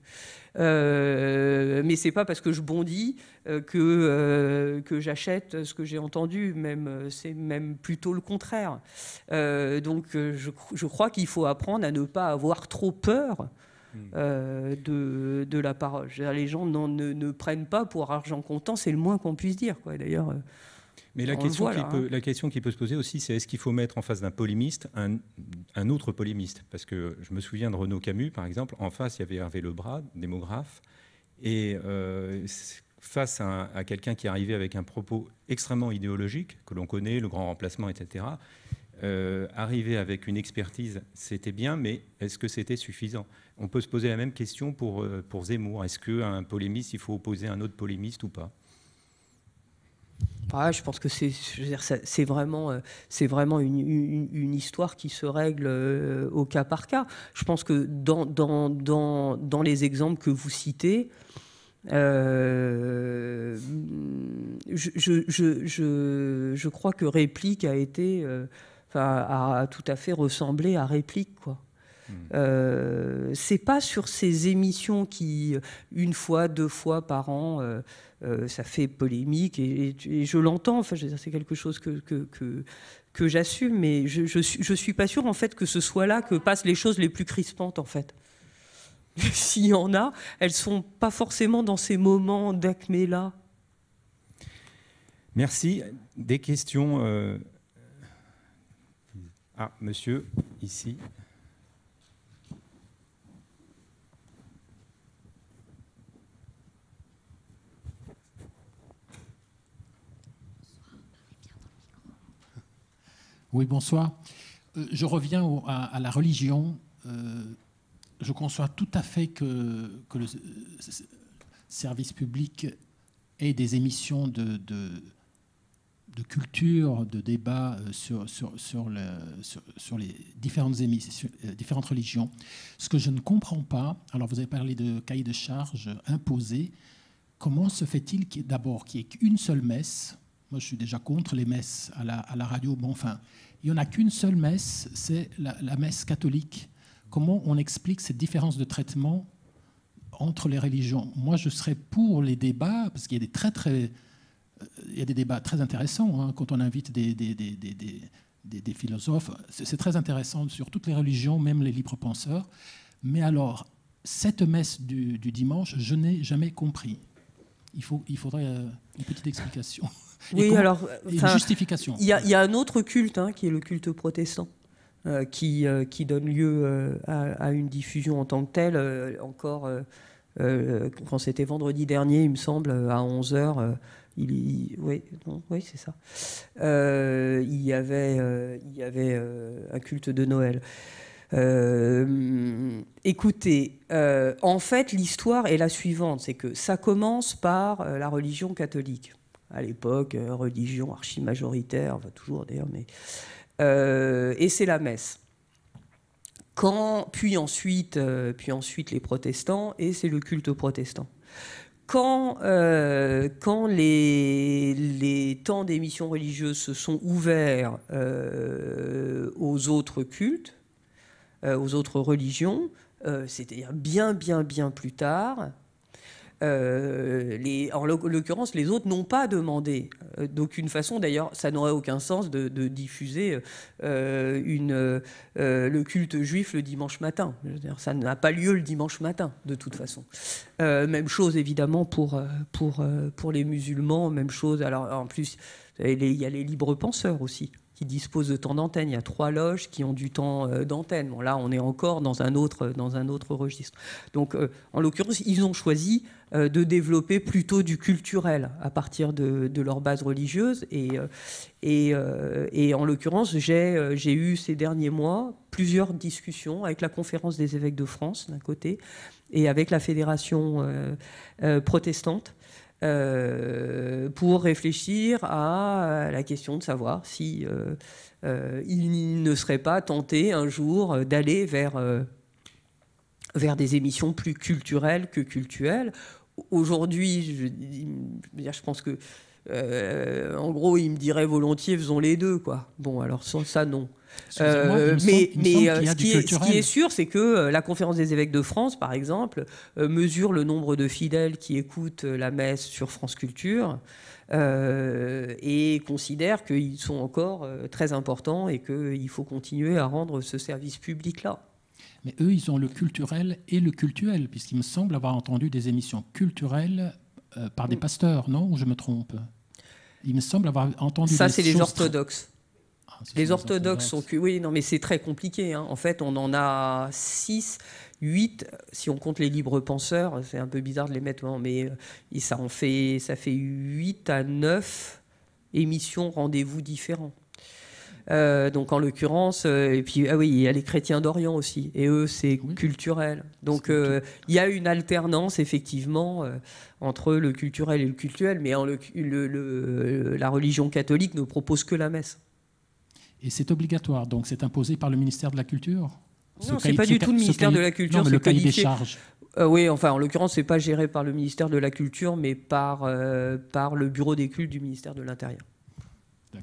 mais c'est pas parce que je bondis que que j'achète ce que j'ai entendu, même euh, c'est même plutôt le contraire. Euh, donc euh, je, crois qu'il faut apprendre à ne pas avoir trop peur hmm. de, de, la parole. Les gens ne, ne, prennent pas pour argent comptant, c'est le moins qu'on puisse dire. D'ailleurs. Mais la question, qui peut, hein. la question qui peut se poser aussi, c'est est-ce qu'il faut mettre en face d'un polémiste un, un, autre polémiste Parce que je me souviens de Renaud Camus, par exemple, en face, il y avait Hervé Lebras, démographe, et euh, face à, quelqu'un qui arrivait avec un propos extrêmement idéologique, que l'on connaît, le grand remplacement, etc., euh, arriver avec une expertise, c'était bien, mais est-ce que c'était suffisant On peut se poser la même question pour, euh, pour Zemmour. Est-ce qu'un un polémiste, il faut opposer un autre polémiste ou pas je pense que c'est vraiment, euh, vraiment une, une, une, histoire qui se règle au cas par cas. Je pense que dans, dans, dans, dans les exemples que vous citez, euh, je, je, crois que réplique a été, euh, a, tout à fait ressemblé à réplique, quoi. Hmm. Euh, c'est pas sur ces émissions qui, une fois, deux fois par an, ça fait polémique et, je l'entends. Enfin, c'est quelque chose que, que, j'assume, mais je, suis, je suis pas sûr en fait que ce soit là que passent les choses les plus crispantes en fait. s'il y en a, elles ne sont pas forcément dans ces moments d'acmé-là. Merci. Des questions à euh, Ah, monsieur, ici. Oui, bonsoir. Euh, je reviens à, la religion. Euh, je conçois tout à fait que, le service public ait des émissions de, de, culture, de débat euh, sur, le, sur les différentes, euh, différentes religions. Ce que je ne comprends pas, alors vous avez parlé de cahier de charges imposé, comment se fait-il d'abord qu'il n'y ait qu'une seule messe Moi, je suis déjà contre les messes à la, radio, bon, enfin, il n'y en a qu'une seule messe, c'est la messe catholique Comment on explique cette différence de traitement entre les religions Moi, je serais pour les débats, parce qu'il y a des très très euh, il y des débats très intéressants hein, quand on invite des, des, philosophes. C'est très intéressant sur toutes les religions, même les libres penseurs. Mais alors, cette messe du, dimanche, je n'ai jamais compris. Il, faut, il faudrait euh, une petite explication. Oui, alors, une justification. Il y, a un autre culte hein, qui est le culte protestant. Euh, qui, euh, qui donne lieu euh, à, une diffusion en tant que telle. encore, quand c'était vendredi dernier, il me semble, à 11h. Il, oui, oui c'est ça. il y avait, il y avait un culte de Noël. écoutez, en fait, l'histoire est la suivante, c'est que ça commence par la religion catholique. À l'époque, religion archi-majoritaire, va toujours d'ailleurs, mais euh, et c'est la messe. puis, ensuite, euh, puis ensuite les protestants, et c'est le culte protestant quand, euh, quand les, les, temps missions religieuses se sont ouverts aux autres cultes, aux autres religions, c'est-à-dire bien, bien, bien plus tard, euh, en l'occurrence, les autres n'ont pas demandé euh, d'aucune façon. D'ailleurs, ça n'aurait aucun sens de, diffuser euh, une, le culte juif le dimanche matin. ça n'a pas lieu le dimanche matin, de toute façon. même chose, évidemment, pour, pour, pour les musulmans. Même chose. Alors, en plus, il y a les libres penseurs aussi qui disposent de temps d'antenne. Il y a trois loges qui ont du temps euh, d'antenne. Bon, là, on est encore dans un autre, dans un autre registre. Donc, euh, en l'occurrence, ils ont choisi euh, de développer plutôt du culturel à partir de, leur base religieuse. Et, et, et en l'occurrence, j'ai eu ces derniers mois plusieurs discussions avec la Conférence des évêques de France, d'un côté, et avec la Fédération protestante euh, pour réfléchir à euh, la question de savoir si euh, il ne serait pas tenté un jour d'aller vers, vers des émissions plus culturelles que culturelles. Aujourd'hui, je, pense que en gros, il me dirait volontiers, faisons les deux, quoi. Bon, alors ça, non. Euh, mais, mais euh, ce, qui est, sûr, c'est que euh, la conférence des évêques de France, par exemple, mesure le nombre de fidèles qui écoutent la messe sur France Culture et considère qu'ils sont encore très importants et qu'il faut continuer à rendre ce service public-là. Mais eux, ils ont le culturel et le cultuel, puisqu'il me semble avoir entendu des émissions culturelles par des mm. pasteurs, non je me trompe Il me semble avoir entendu... Ça, c'est les orthodoxes. Ah, les orthodoxes sont oui, non, mais c'est très compliqué. Hein. En fait, on en a 6, 8, si on compte les libres penseurs, c'est un peu bizarre de les mettre, hein, mais euh, ça en fait, ça fait 8 à 9 émissions, rendez-vous différents. Euh, donc en l'occurrence, euh, et puis ah oui, il y a les chrétiens d'Orient aussi, et eux c'est culturel. Donc il y a une alternance effectivement entre le culturel et le cultuel, mais en le, la religion catholique ne propose que la messe. Et c'est obligatoire, donc c'est imposé par le ministère de la Culture Non, ce n'est pas du tout le ministère de la Culture, c'est le cahier des charges. Euh, oui, enfin, en l'occurrence, c'est pas géré par le ministère de la Culture, mais par, euh, par le bureau des cultes du ministère de l'Intérieur.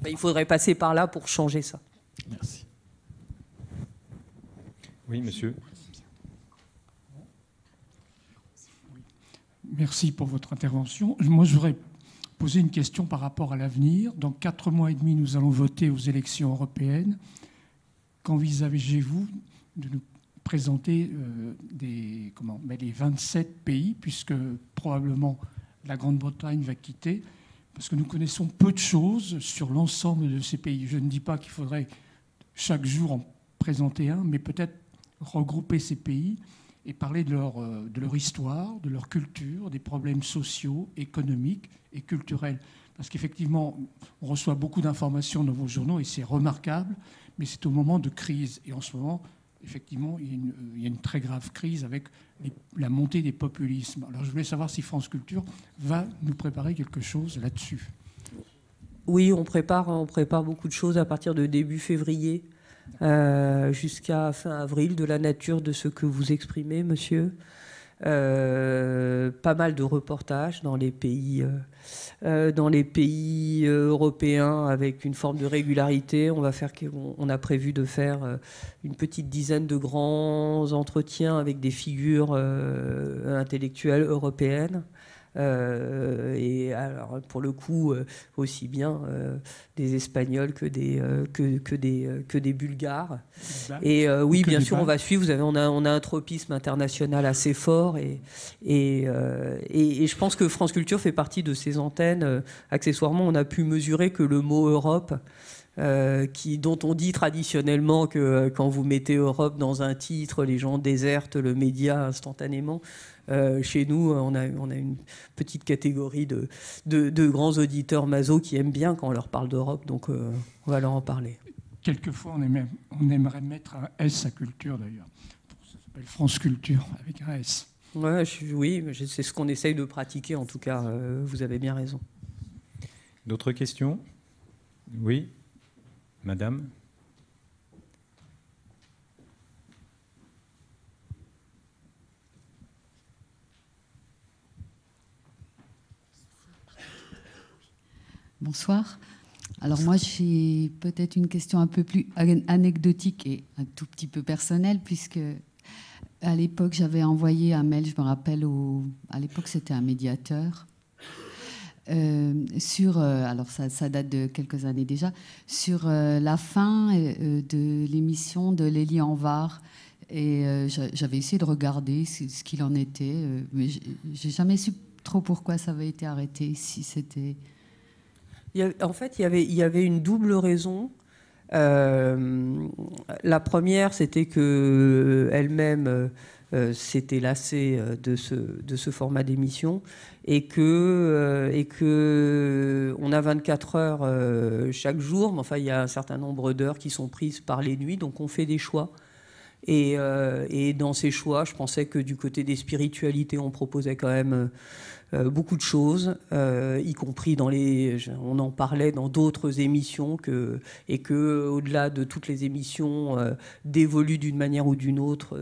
il faudrait passer par là pour changer ça. Merci. Oui, monsieur. Merci pour votre intervention. Moi, j'aurais poser une question par rapport à l'avenir. Dans quatre mois et demi, nous allons voter aux élections européennes. Qu'envisagez-vous de nous présenter euh, des, comment, mais les 27 pays, puisque probablement la Grande-Bretagne va quitter, parce que nous connaissons peu de choses sur l'ensemble de ces pays. Je ne dis pas qu'il faudrait chaque jour en présenter un, mais peut-être regrouper ces pays et parler de leur, euh, de leur histoire, de leur culture, des problèmes sociaux, économiques et culturels. Parce qu'effectivement, on reçoit beaucoup d'informations dans vos journaux et c'est remarquable, mais c'est au moment de crise. Et en ce moment, effectivement, il y a une, euh, très grave crise avec la montée des populismes. Alors je voulais savoir si France Culture va nous préparer quelque chose là-dessus. Oui, on prépare, on prépare beaucoup de choses à partir de début février. Euh, jusqu'à fin avril de la nature de ce que vous exprimez, monsieur. Euh, pas mal de reportages dans les pays, euh, dans les pays européens avec une forme de régularité. On, va faire, a prévu de faire une petite dizaine de grands entretiens avec des figures intellectuelles européennes. Euh, et alors, pour le coup, euh, aussi bien euh, des Espagnols que des, que, des, que des Bulgares. Bah, et oui, bien sûr, on va suivre. Vous avez, on, a, on a un tropisme international assez fort. Et, et, et, et je pense que France Culture fait partie de ces antennes. accessoirement, on a pu mesurer que le mot Europe euh, qui, dont on dit traditionnellement que euh, quand vous mettez Europe dans un titre, les gens désertent le média instantanément. Euh, chez nous, on a, une petite catégorie de, grands auditeurs maso qui aiment bien quand on leur parle d'Europe, donc on va leur en parler. Quelquefois, on, on aimerait mettre un S à culture d'ailleurs. Ça s'appelle France Culture avec un S. oui, c'est ce qu'on essaye de pratiquer en tout cas. vous avez bien raison. D'autres questions Oui, Madame Bonsoir. Alors moi, j'ai peut-être une question un peu plus anecdotique et un tout petit peu personnelle, puisque à l'époque, j'avais envoyé un mail, je me rappelle, à l'époque, c'était un médiateur, euh, sur, euh, alors ça, date de quelques années déjà, sur euh, la fin de l'émission de Lélie Anvar. Et j'avais essayé de regarder ce, qu'il en était, mais j'ai jamais su trop pourquoi ça avait été arrêté, si c'était. En fait, il y, avait, il y avait une double raison. la première, c'était que elle-même euh, s'était lassé euh, de ce, de ce format d'émission et que, euh, et que on a 24 heures chaque jour, mais enfin il y a un certain nombre d'heures qui sont prises par les nuits, donc on fait des choix. Et, et dans ces choix, je pensais que du côté des spiritualités, on proposait quand même euh, beaucoup de choses, euh, y compris dans les. On en parlait dans d'autres émissions que, et que, au-delà de toutes les émissions euh, dévolues d'une manière ou d'une autre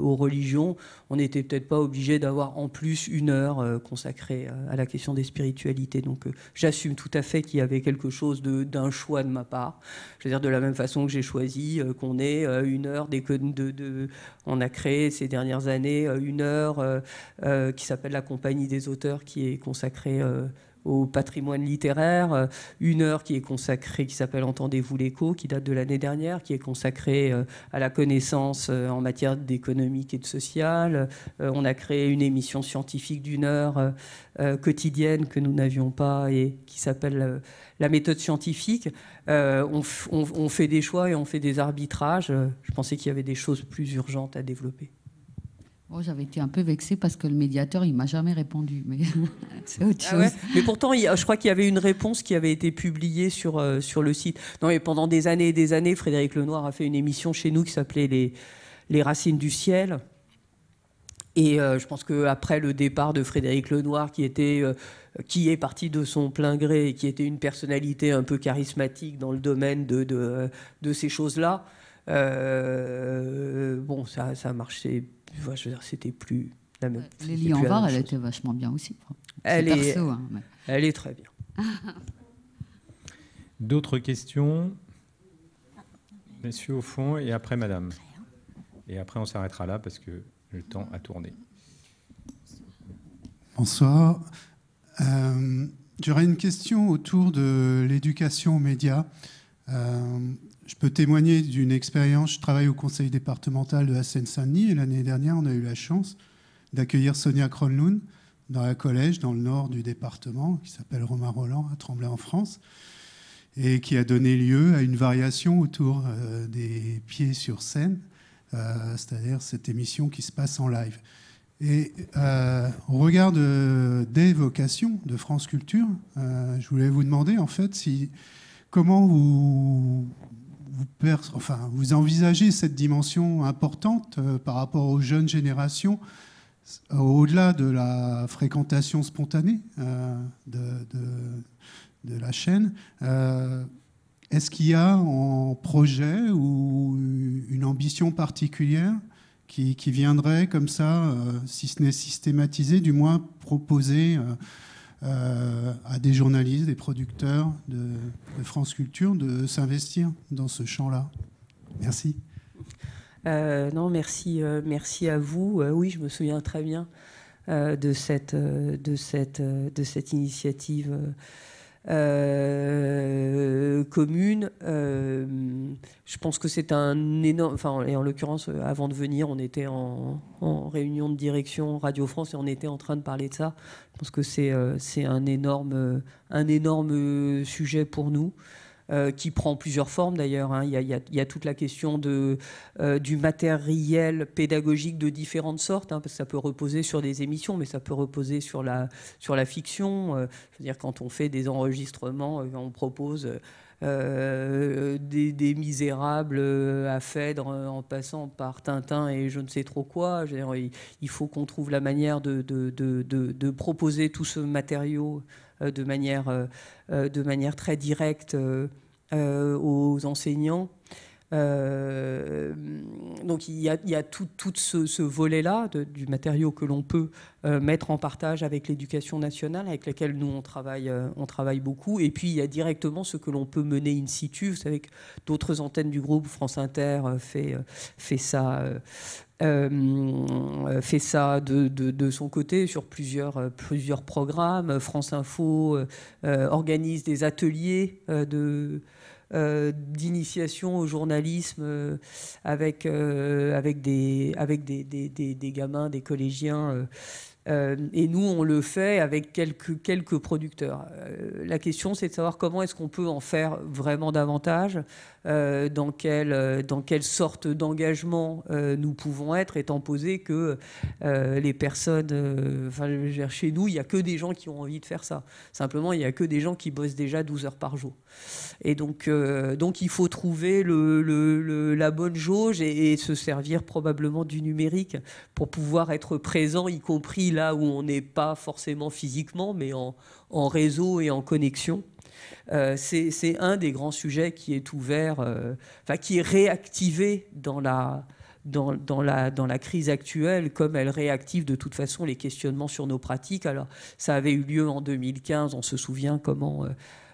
aux religions, on n'était peut-être pas obligé d'avoir en plus une heure consacrée à la question des spiritualités. Donc, j'assume tout à fait qu'il y avait quelque chose d'un choix de ma part. Je veux dire, de la même façon que j'ai choisi qu'on ait une heure des de, de, on a créé ces dernières années une heure qui s'appelle la compagnie des auteur auteurs qui est consacré euh, au patrimoine littéraire, euh, une heure qui est consacrée, qui s'appelle Entendez-vous l'écho, qui date de l'année dernière, qui est consacrée euh, à la connaissance en matière d'économique et de sociale. On a créé une émission scientifique d'une heure quotidienne que nous n'avions pas et qui s'appelle la méthode scientifique. on fait des choix et on fait des arbitrages. Je pensais qu'il y avait des choses plus urgentes à développer. Oh, j'avais été un peu vexée parce que le médiateur, il m'a jamais répondu, mais c'est autre ah chose. mais pourtant, je crois qu'il y avait une réponse qui avait été publiée sur, euh, sur le site. Non, et pendant des années et des années, Frédéric Lenoir a fait une émission chez nous qui s'appelait les, les Racines du Ciel. Et euh, je pense qu'après le départ de Frédéric Lenoir, qui était... Euh, qui est parti de son plein gré et qui était une personnalité un peu charismatique dans le domaine de, de, de ces choses-là, bon, ça, ça marchait je veux dire, c'était plus. La même, Lélie Anvar, elle était vachement bien aussi. Elle est, hein, elle est très bien. D'autres questions Monsieur au fond et après madame. Et après on s'arrêtera là parce que le temps a tourné. Bonsoir. Euh, j'aurais une question autour de l'éducation aux médias. Euh, je peux témoigner d'une expérience. Je travaille au conseil départemental de la Seine-Saint-Denis et l'année dernière, on a eu la chance d'accueillir Sonia Kronlund dans un collège dans le nord du département qui s'appelle Romain Roland à Tremblay en France et qui a donné lieu à une variation autour euh, des pieds sur scène, euh, c'est-à-dire cette émission qui se passe en live. Et euh, au regard des vocations de France Culture, je voulais vous demander en fait si comment vous vous, enfin, vous envisagez cette dimension importante euh, par rapport aux jeunes générations, euh, au-delà de la fréquentation spontanée euh, de, la chaîne. Est-ce qu'il y a en projet ou une ambition particulière qui, viendrait comme ça, si ce n'est systématisé, du moins proposer euh, à des journalistes, des producteurs de, France Culture de s'investir dans ce champ-là. Merci. Euh, non, merci, euh, merci à vous. oui, je me souviens très bien de cette, de cette, de cette initiative. Euh, commune. Euh, je pense que c'est un énorme. Enfin, et en l'occurrence, euh, avant de venir, on était en, réunion de direction Radio France et on était en train de parler de ça. Je pense que c'est un, énorme, un énorme sujet pour nous. Euh, qui prend plusieurs formes d'ailleurs. Hein. Il, y a toute la question euh, du matériel pédagogique de différentes sortes, hein, parce que ça peut reposer sur des émissions, mais ça peut reposer sur la, sur la fiction. C'est-à-dire euh. quand on fait des enregistrements, on propose... des, misérables à Phèdre en passant par Tintin et je ne sais trop quoi. il, faut qu'on trouve la manière de, proposer tout ce matériau euh, de, manière, euh, euh, de manière très directe aux enseignants. donc il y a, il y a tout, tout, ce, ce volet-là du matériau que l'on peut mettre en partage avec l'éducation nationale, avec laquelle nous on travaille, on travaille beaucoup. Et puis il y a directement ce que l'on peut mener in situ. Vous savez que d'autres antennes du groupe, France Inter fait, fait ça euh, euh, fait ça de, son côté sur plusieurs, euh, plusieurs programmes. France Info organise des ateliers d'initiation au journalisme avec, des, gamins, des collégiens. et nous, on le fait avec quelques, quelques producteurs. la question, c'est de savoir comment est-ce qu'on peut en faire vraiment davantage. Euh, euh, dans, quelle, sorte d'engagement euh, nous pouvons être, étant posé que les personnes, enfin, chez nous, il n'y a que des gens qui ont envie de faire ça. Simplement, il n'y a que des gens qui bossent déjà 12 heures par jour. Et donc, donc il faut trouver la bonne jauge et, se servir probablement du numérique pour pouvoir être présent, y compris là où on n'est pas forcément physiquement, mais en réseau et en connexion. Euh, c'est un des grands sujets qui est ouvert, euh, enfin, qui est réactivé dans la, dans, la, dans la crise actuelle, comme elle réactive de toute façon les questionnements sur nos pratiques. Alors, ça avait eu lieu en 2015, on se souvient comment... Euh,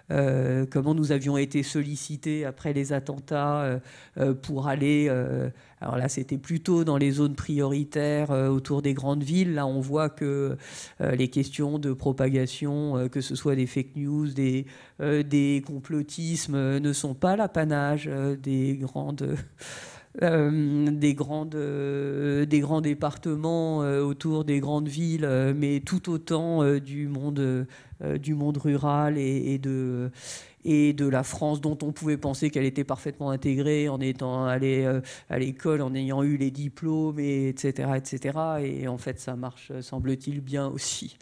euh, comment nous avions été sollicités après les attentats euh, euh, pour aller, alors là c'était plutôt dans les zones prioritaires autour des grandes villes, là on voit que les questions de propagation, que ce soit des fake news, des, complotismes, ne sont pas l'apanage des grandes... des, grandes, des grands départements autour des grandes villes, mais tout autant du monde euh, du monde rural et, de, et de la France dont on pouvait penser qu'elle était parfaitement intégrée en étant allée euh, à l'école, en ayant eu les diplômes, et etc., etc. Et en fait, ça marche, euh, semble-t-il, bien aussi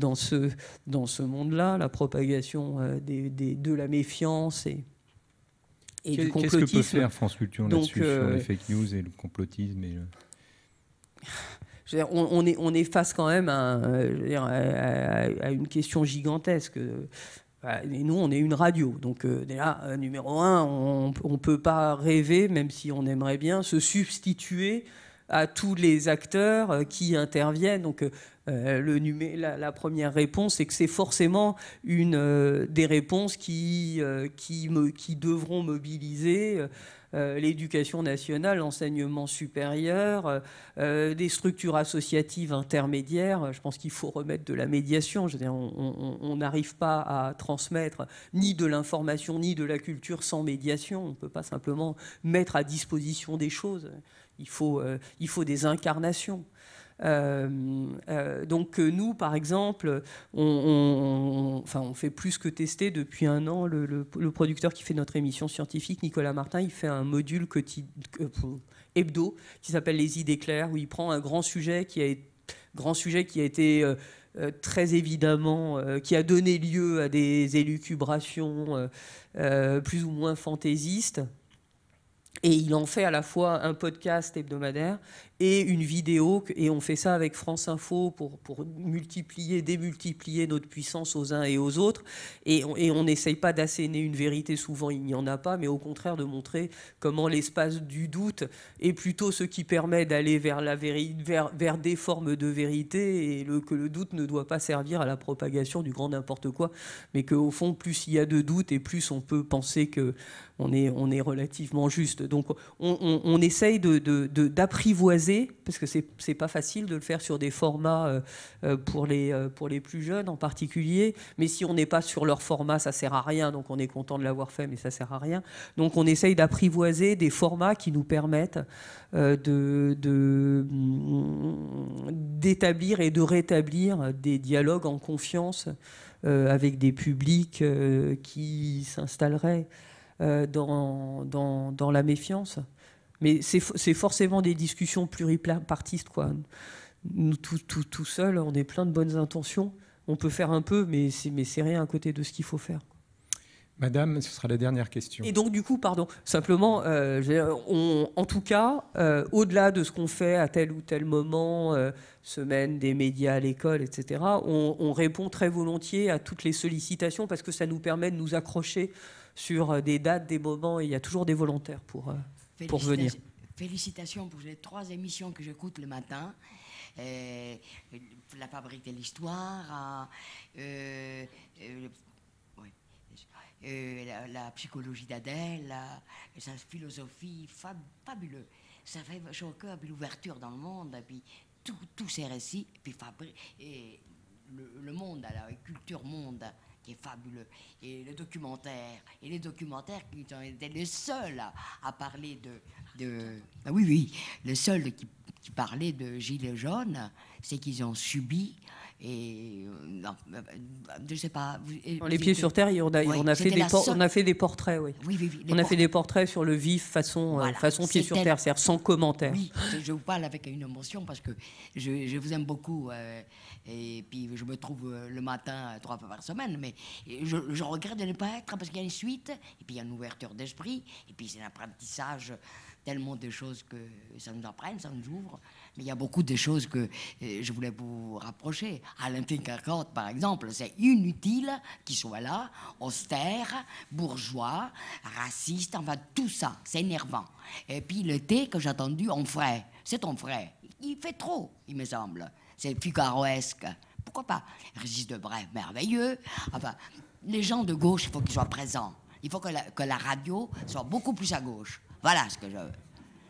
dans ce, dans ce monde-là, la propagation des, des, de la méfiance et, et du complotisme. Qu'est-ce que peut faire France Culture là sur les fake news et le complotisme on, est, face quand même à, euh, une question gigantesque. Euh, bah, et nous, on est une radio. Donc, euh, numéro un, on ne peut pas rêver, même si on aimerait bien, se substituer à tous les acteurs qui interviennent. Donc, le la, première réponse, c'est que c'est forcément une des réponses qui, qui devront mobiliser. Euh, l'éducation nationale, l'enseignement supérieur, euh, euh, des structures associatives intermédiaires. Je pense qu'il faut remettre de la médiation. on n'arrive pas à transmettre ni de l'information ni de la culture sans médiation. On ne peut pas simplement mettre à disposition des choses. Il faut, il faut des incarnations. Euh, euh, donc euh, nous, par exemple, on, enfin, on fait plus que tester depuis un an. Le, producteur qui fait notre émission scientifique, Nicolas Martin, il fait un module hebdo qui s'appelle Les idées claires, où il prend un grand sujet qui a, grand sujet qui a été très évidemment, qui a donné lieu à des élucubrations plus ou moins fantaisistes. Et il en fait à la fois un podcast hebdomadaire et une vidéo, et on fait ça avec France Info pour, pour multiplier, démultiplier notre puissance aux uns et aux autres, et on n'essaye pas d'asséner une vérité, souvent il n'y en a pas, mais au contraire de montrer comment l'espace du doute est plutôt ce qui permet d'aller vers, la vers, vers des formes de vérité, et le, que le doute ne doit pas servir à la propagation du grand n'importe quoi, mais qu'au fond, plus il y a de doute et plus on peut penser que on est, on est relativement juste. Donc on, essaye d'apprivoiser de, parce que c'est pas facile de le faire sur des formats euh, euh, pour, les, euh, pour les plus jeunes en particulier, mais si on n'est pas sur leur format, ça sert à rien, donc on est content de l'avoir fait, mais ça sert à rien. Donc on essaye d'apprivoiser des formats qui nous permettent de mm, d'établir et de rétablir des dialogues en confiance avec des publics qui s'installeraient dans la méfiance. Mais c'est forcément des discussions pluripartistes, quoi. Nous, tout, tout, on est plein de bonnes intentions. On peut faire un peu, mais c'est rien à côté de ce qu'il faut faire. Madame, ce sera la dernière question. Et donc, du coup, pardon, simplement, euh, on, en tout cas, euh, au-delà de ce qu'on fait à tel ou tel moment, euh, semaine des médias à l'école, etc., on, répond très volontiers à toutes les sollicitations parce que ça nous permet de nous accrocher sur des dates, des moments, et il y a toujours des volontaires pour pour venir. Félicitations pour les trois émissions que j'écoute le matin. Euh, la fabrique de l'histoire, euh, euh, la, psychologie d'Adèle, sa philosophie, fabuleuse. fabuleux. Ça fait choquer l'ouverture dans le monde, puis tous ces récits, puis et le, le, monde, la culture monde fabuleux. Et le documentaire, et les documentaires qui ont été les seuls à, parler de, ah oui, oui, le seul qui, qui parlait de Gilets jaunes, c'est qu'ils ont subi et euh, euh, euh, je sais pas. les pieds sur terre, on a, fait des portraits, oui. on a fait des portraits sur le vif façon, pied pieds sur terre, c'est-à-dire sans commentaire. je vous parle avec une émotion parce que je, vous aime beaucoup et puis je me trouve le matin trois fois par semaine, mais je, regrette de ne pas être parce qu'il y a une suite et puis il y a une ouverture d'esprit et puis c'est un apprentissage tellement de choses que ça nous apprend, ça nous ouvre. Mais il y a beaucoup de choses que euh, je voulais vous rapprocher. Alain Finkielkraut, par exemple, c'est inutile qu'il soit là, austère, bourgeois, raciste, enfin tout ça, c'est énervant. Et puis le thé que j'ai attendu en frais, c'est en frais. Il fait trop, il me semble. C'est figaroesque. Pourquoi pas Régis bref merveilleux. Enfin, les gens de gauche, il faut qu'ils soient présents. Il faut que la, que la radio soit beaucoup plus à gauche. Voilà ce que je veux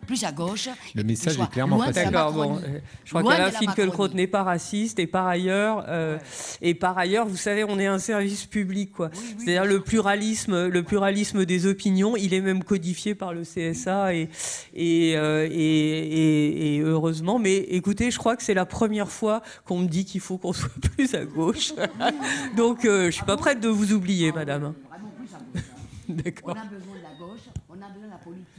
plus à gauche. Le message est clairement pas D'accord, bon, je crois que qu'Alain Finkielkraut n'est pas raciste et par ailleurs, euh, et par ailleurs, vous savez, on est un service public, quoi. C'est-à-dire le pluralisme, le pluralisme des opinions, il est même codifié par le CSA euh, et et, heureusement. Mais écoutez, je crois que c'est la première fois qu'on me dit qu'il faut qu'on soit plus à gauche. Donc, euh, je ne suis pas ah prête de vous oublier, madame. On a besoin de la gauche, on a besoin de la politique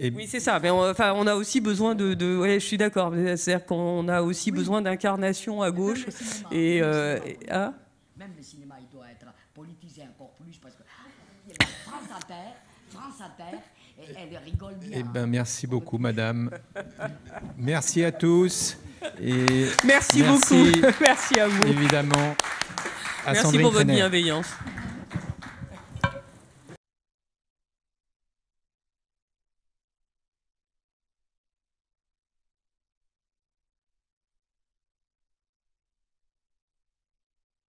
oui, c'est ça. Mais on, on a aussi besoin de. de je suis d'accord. C'est-à-dire qu'on a aussi besoin d'incarnation à gauche. Même et, euh, le cinéma, hein même le cinéma, il doit être politisé encore plus parce que ah, France à terre France à terre elle rigole bien. Eh ben, merci beaucoup, madame. merci à tous. Et merci, beaucoup. merci à vous. Évidemment. merci pour votre bienveillance.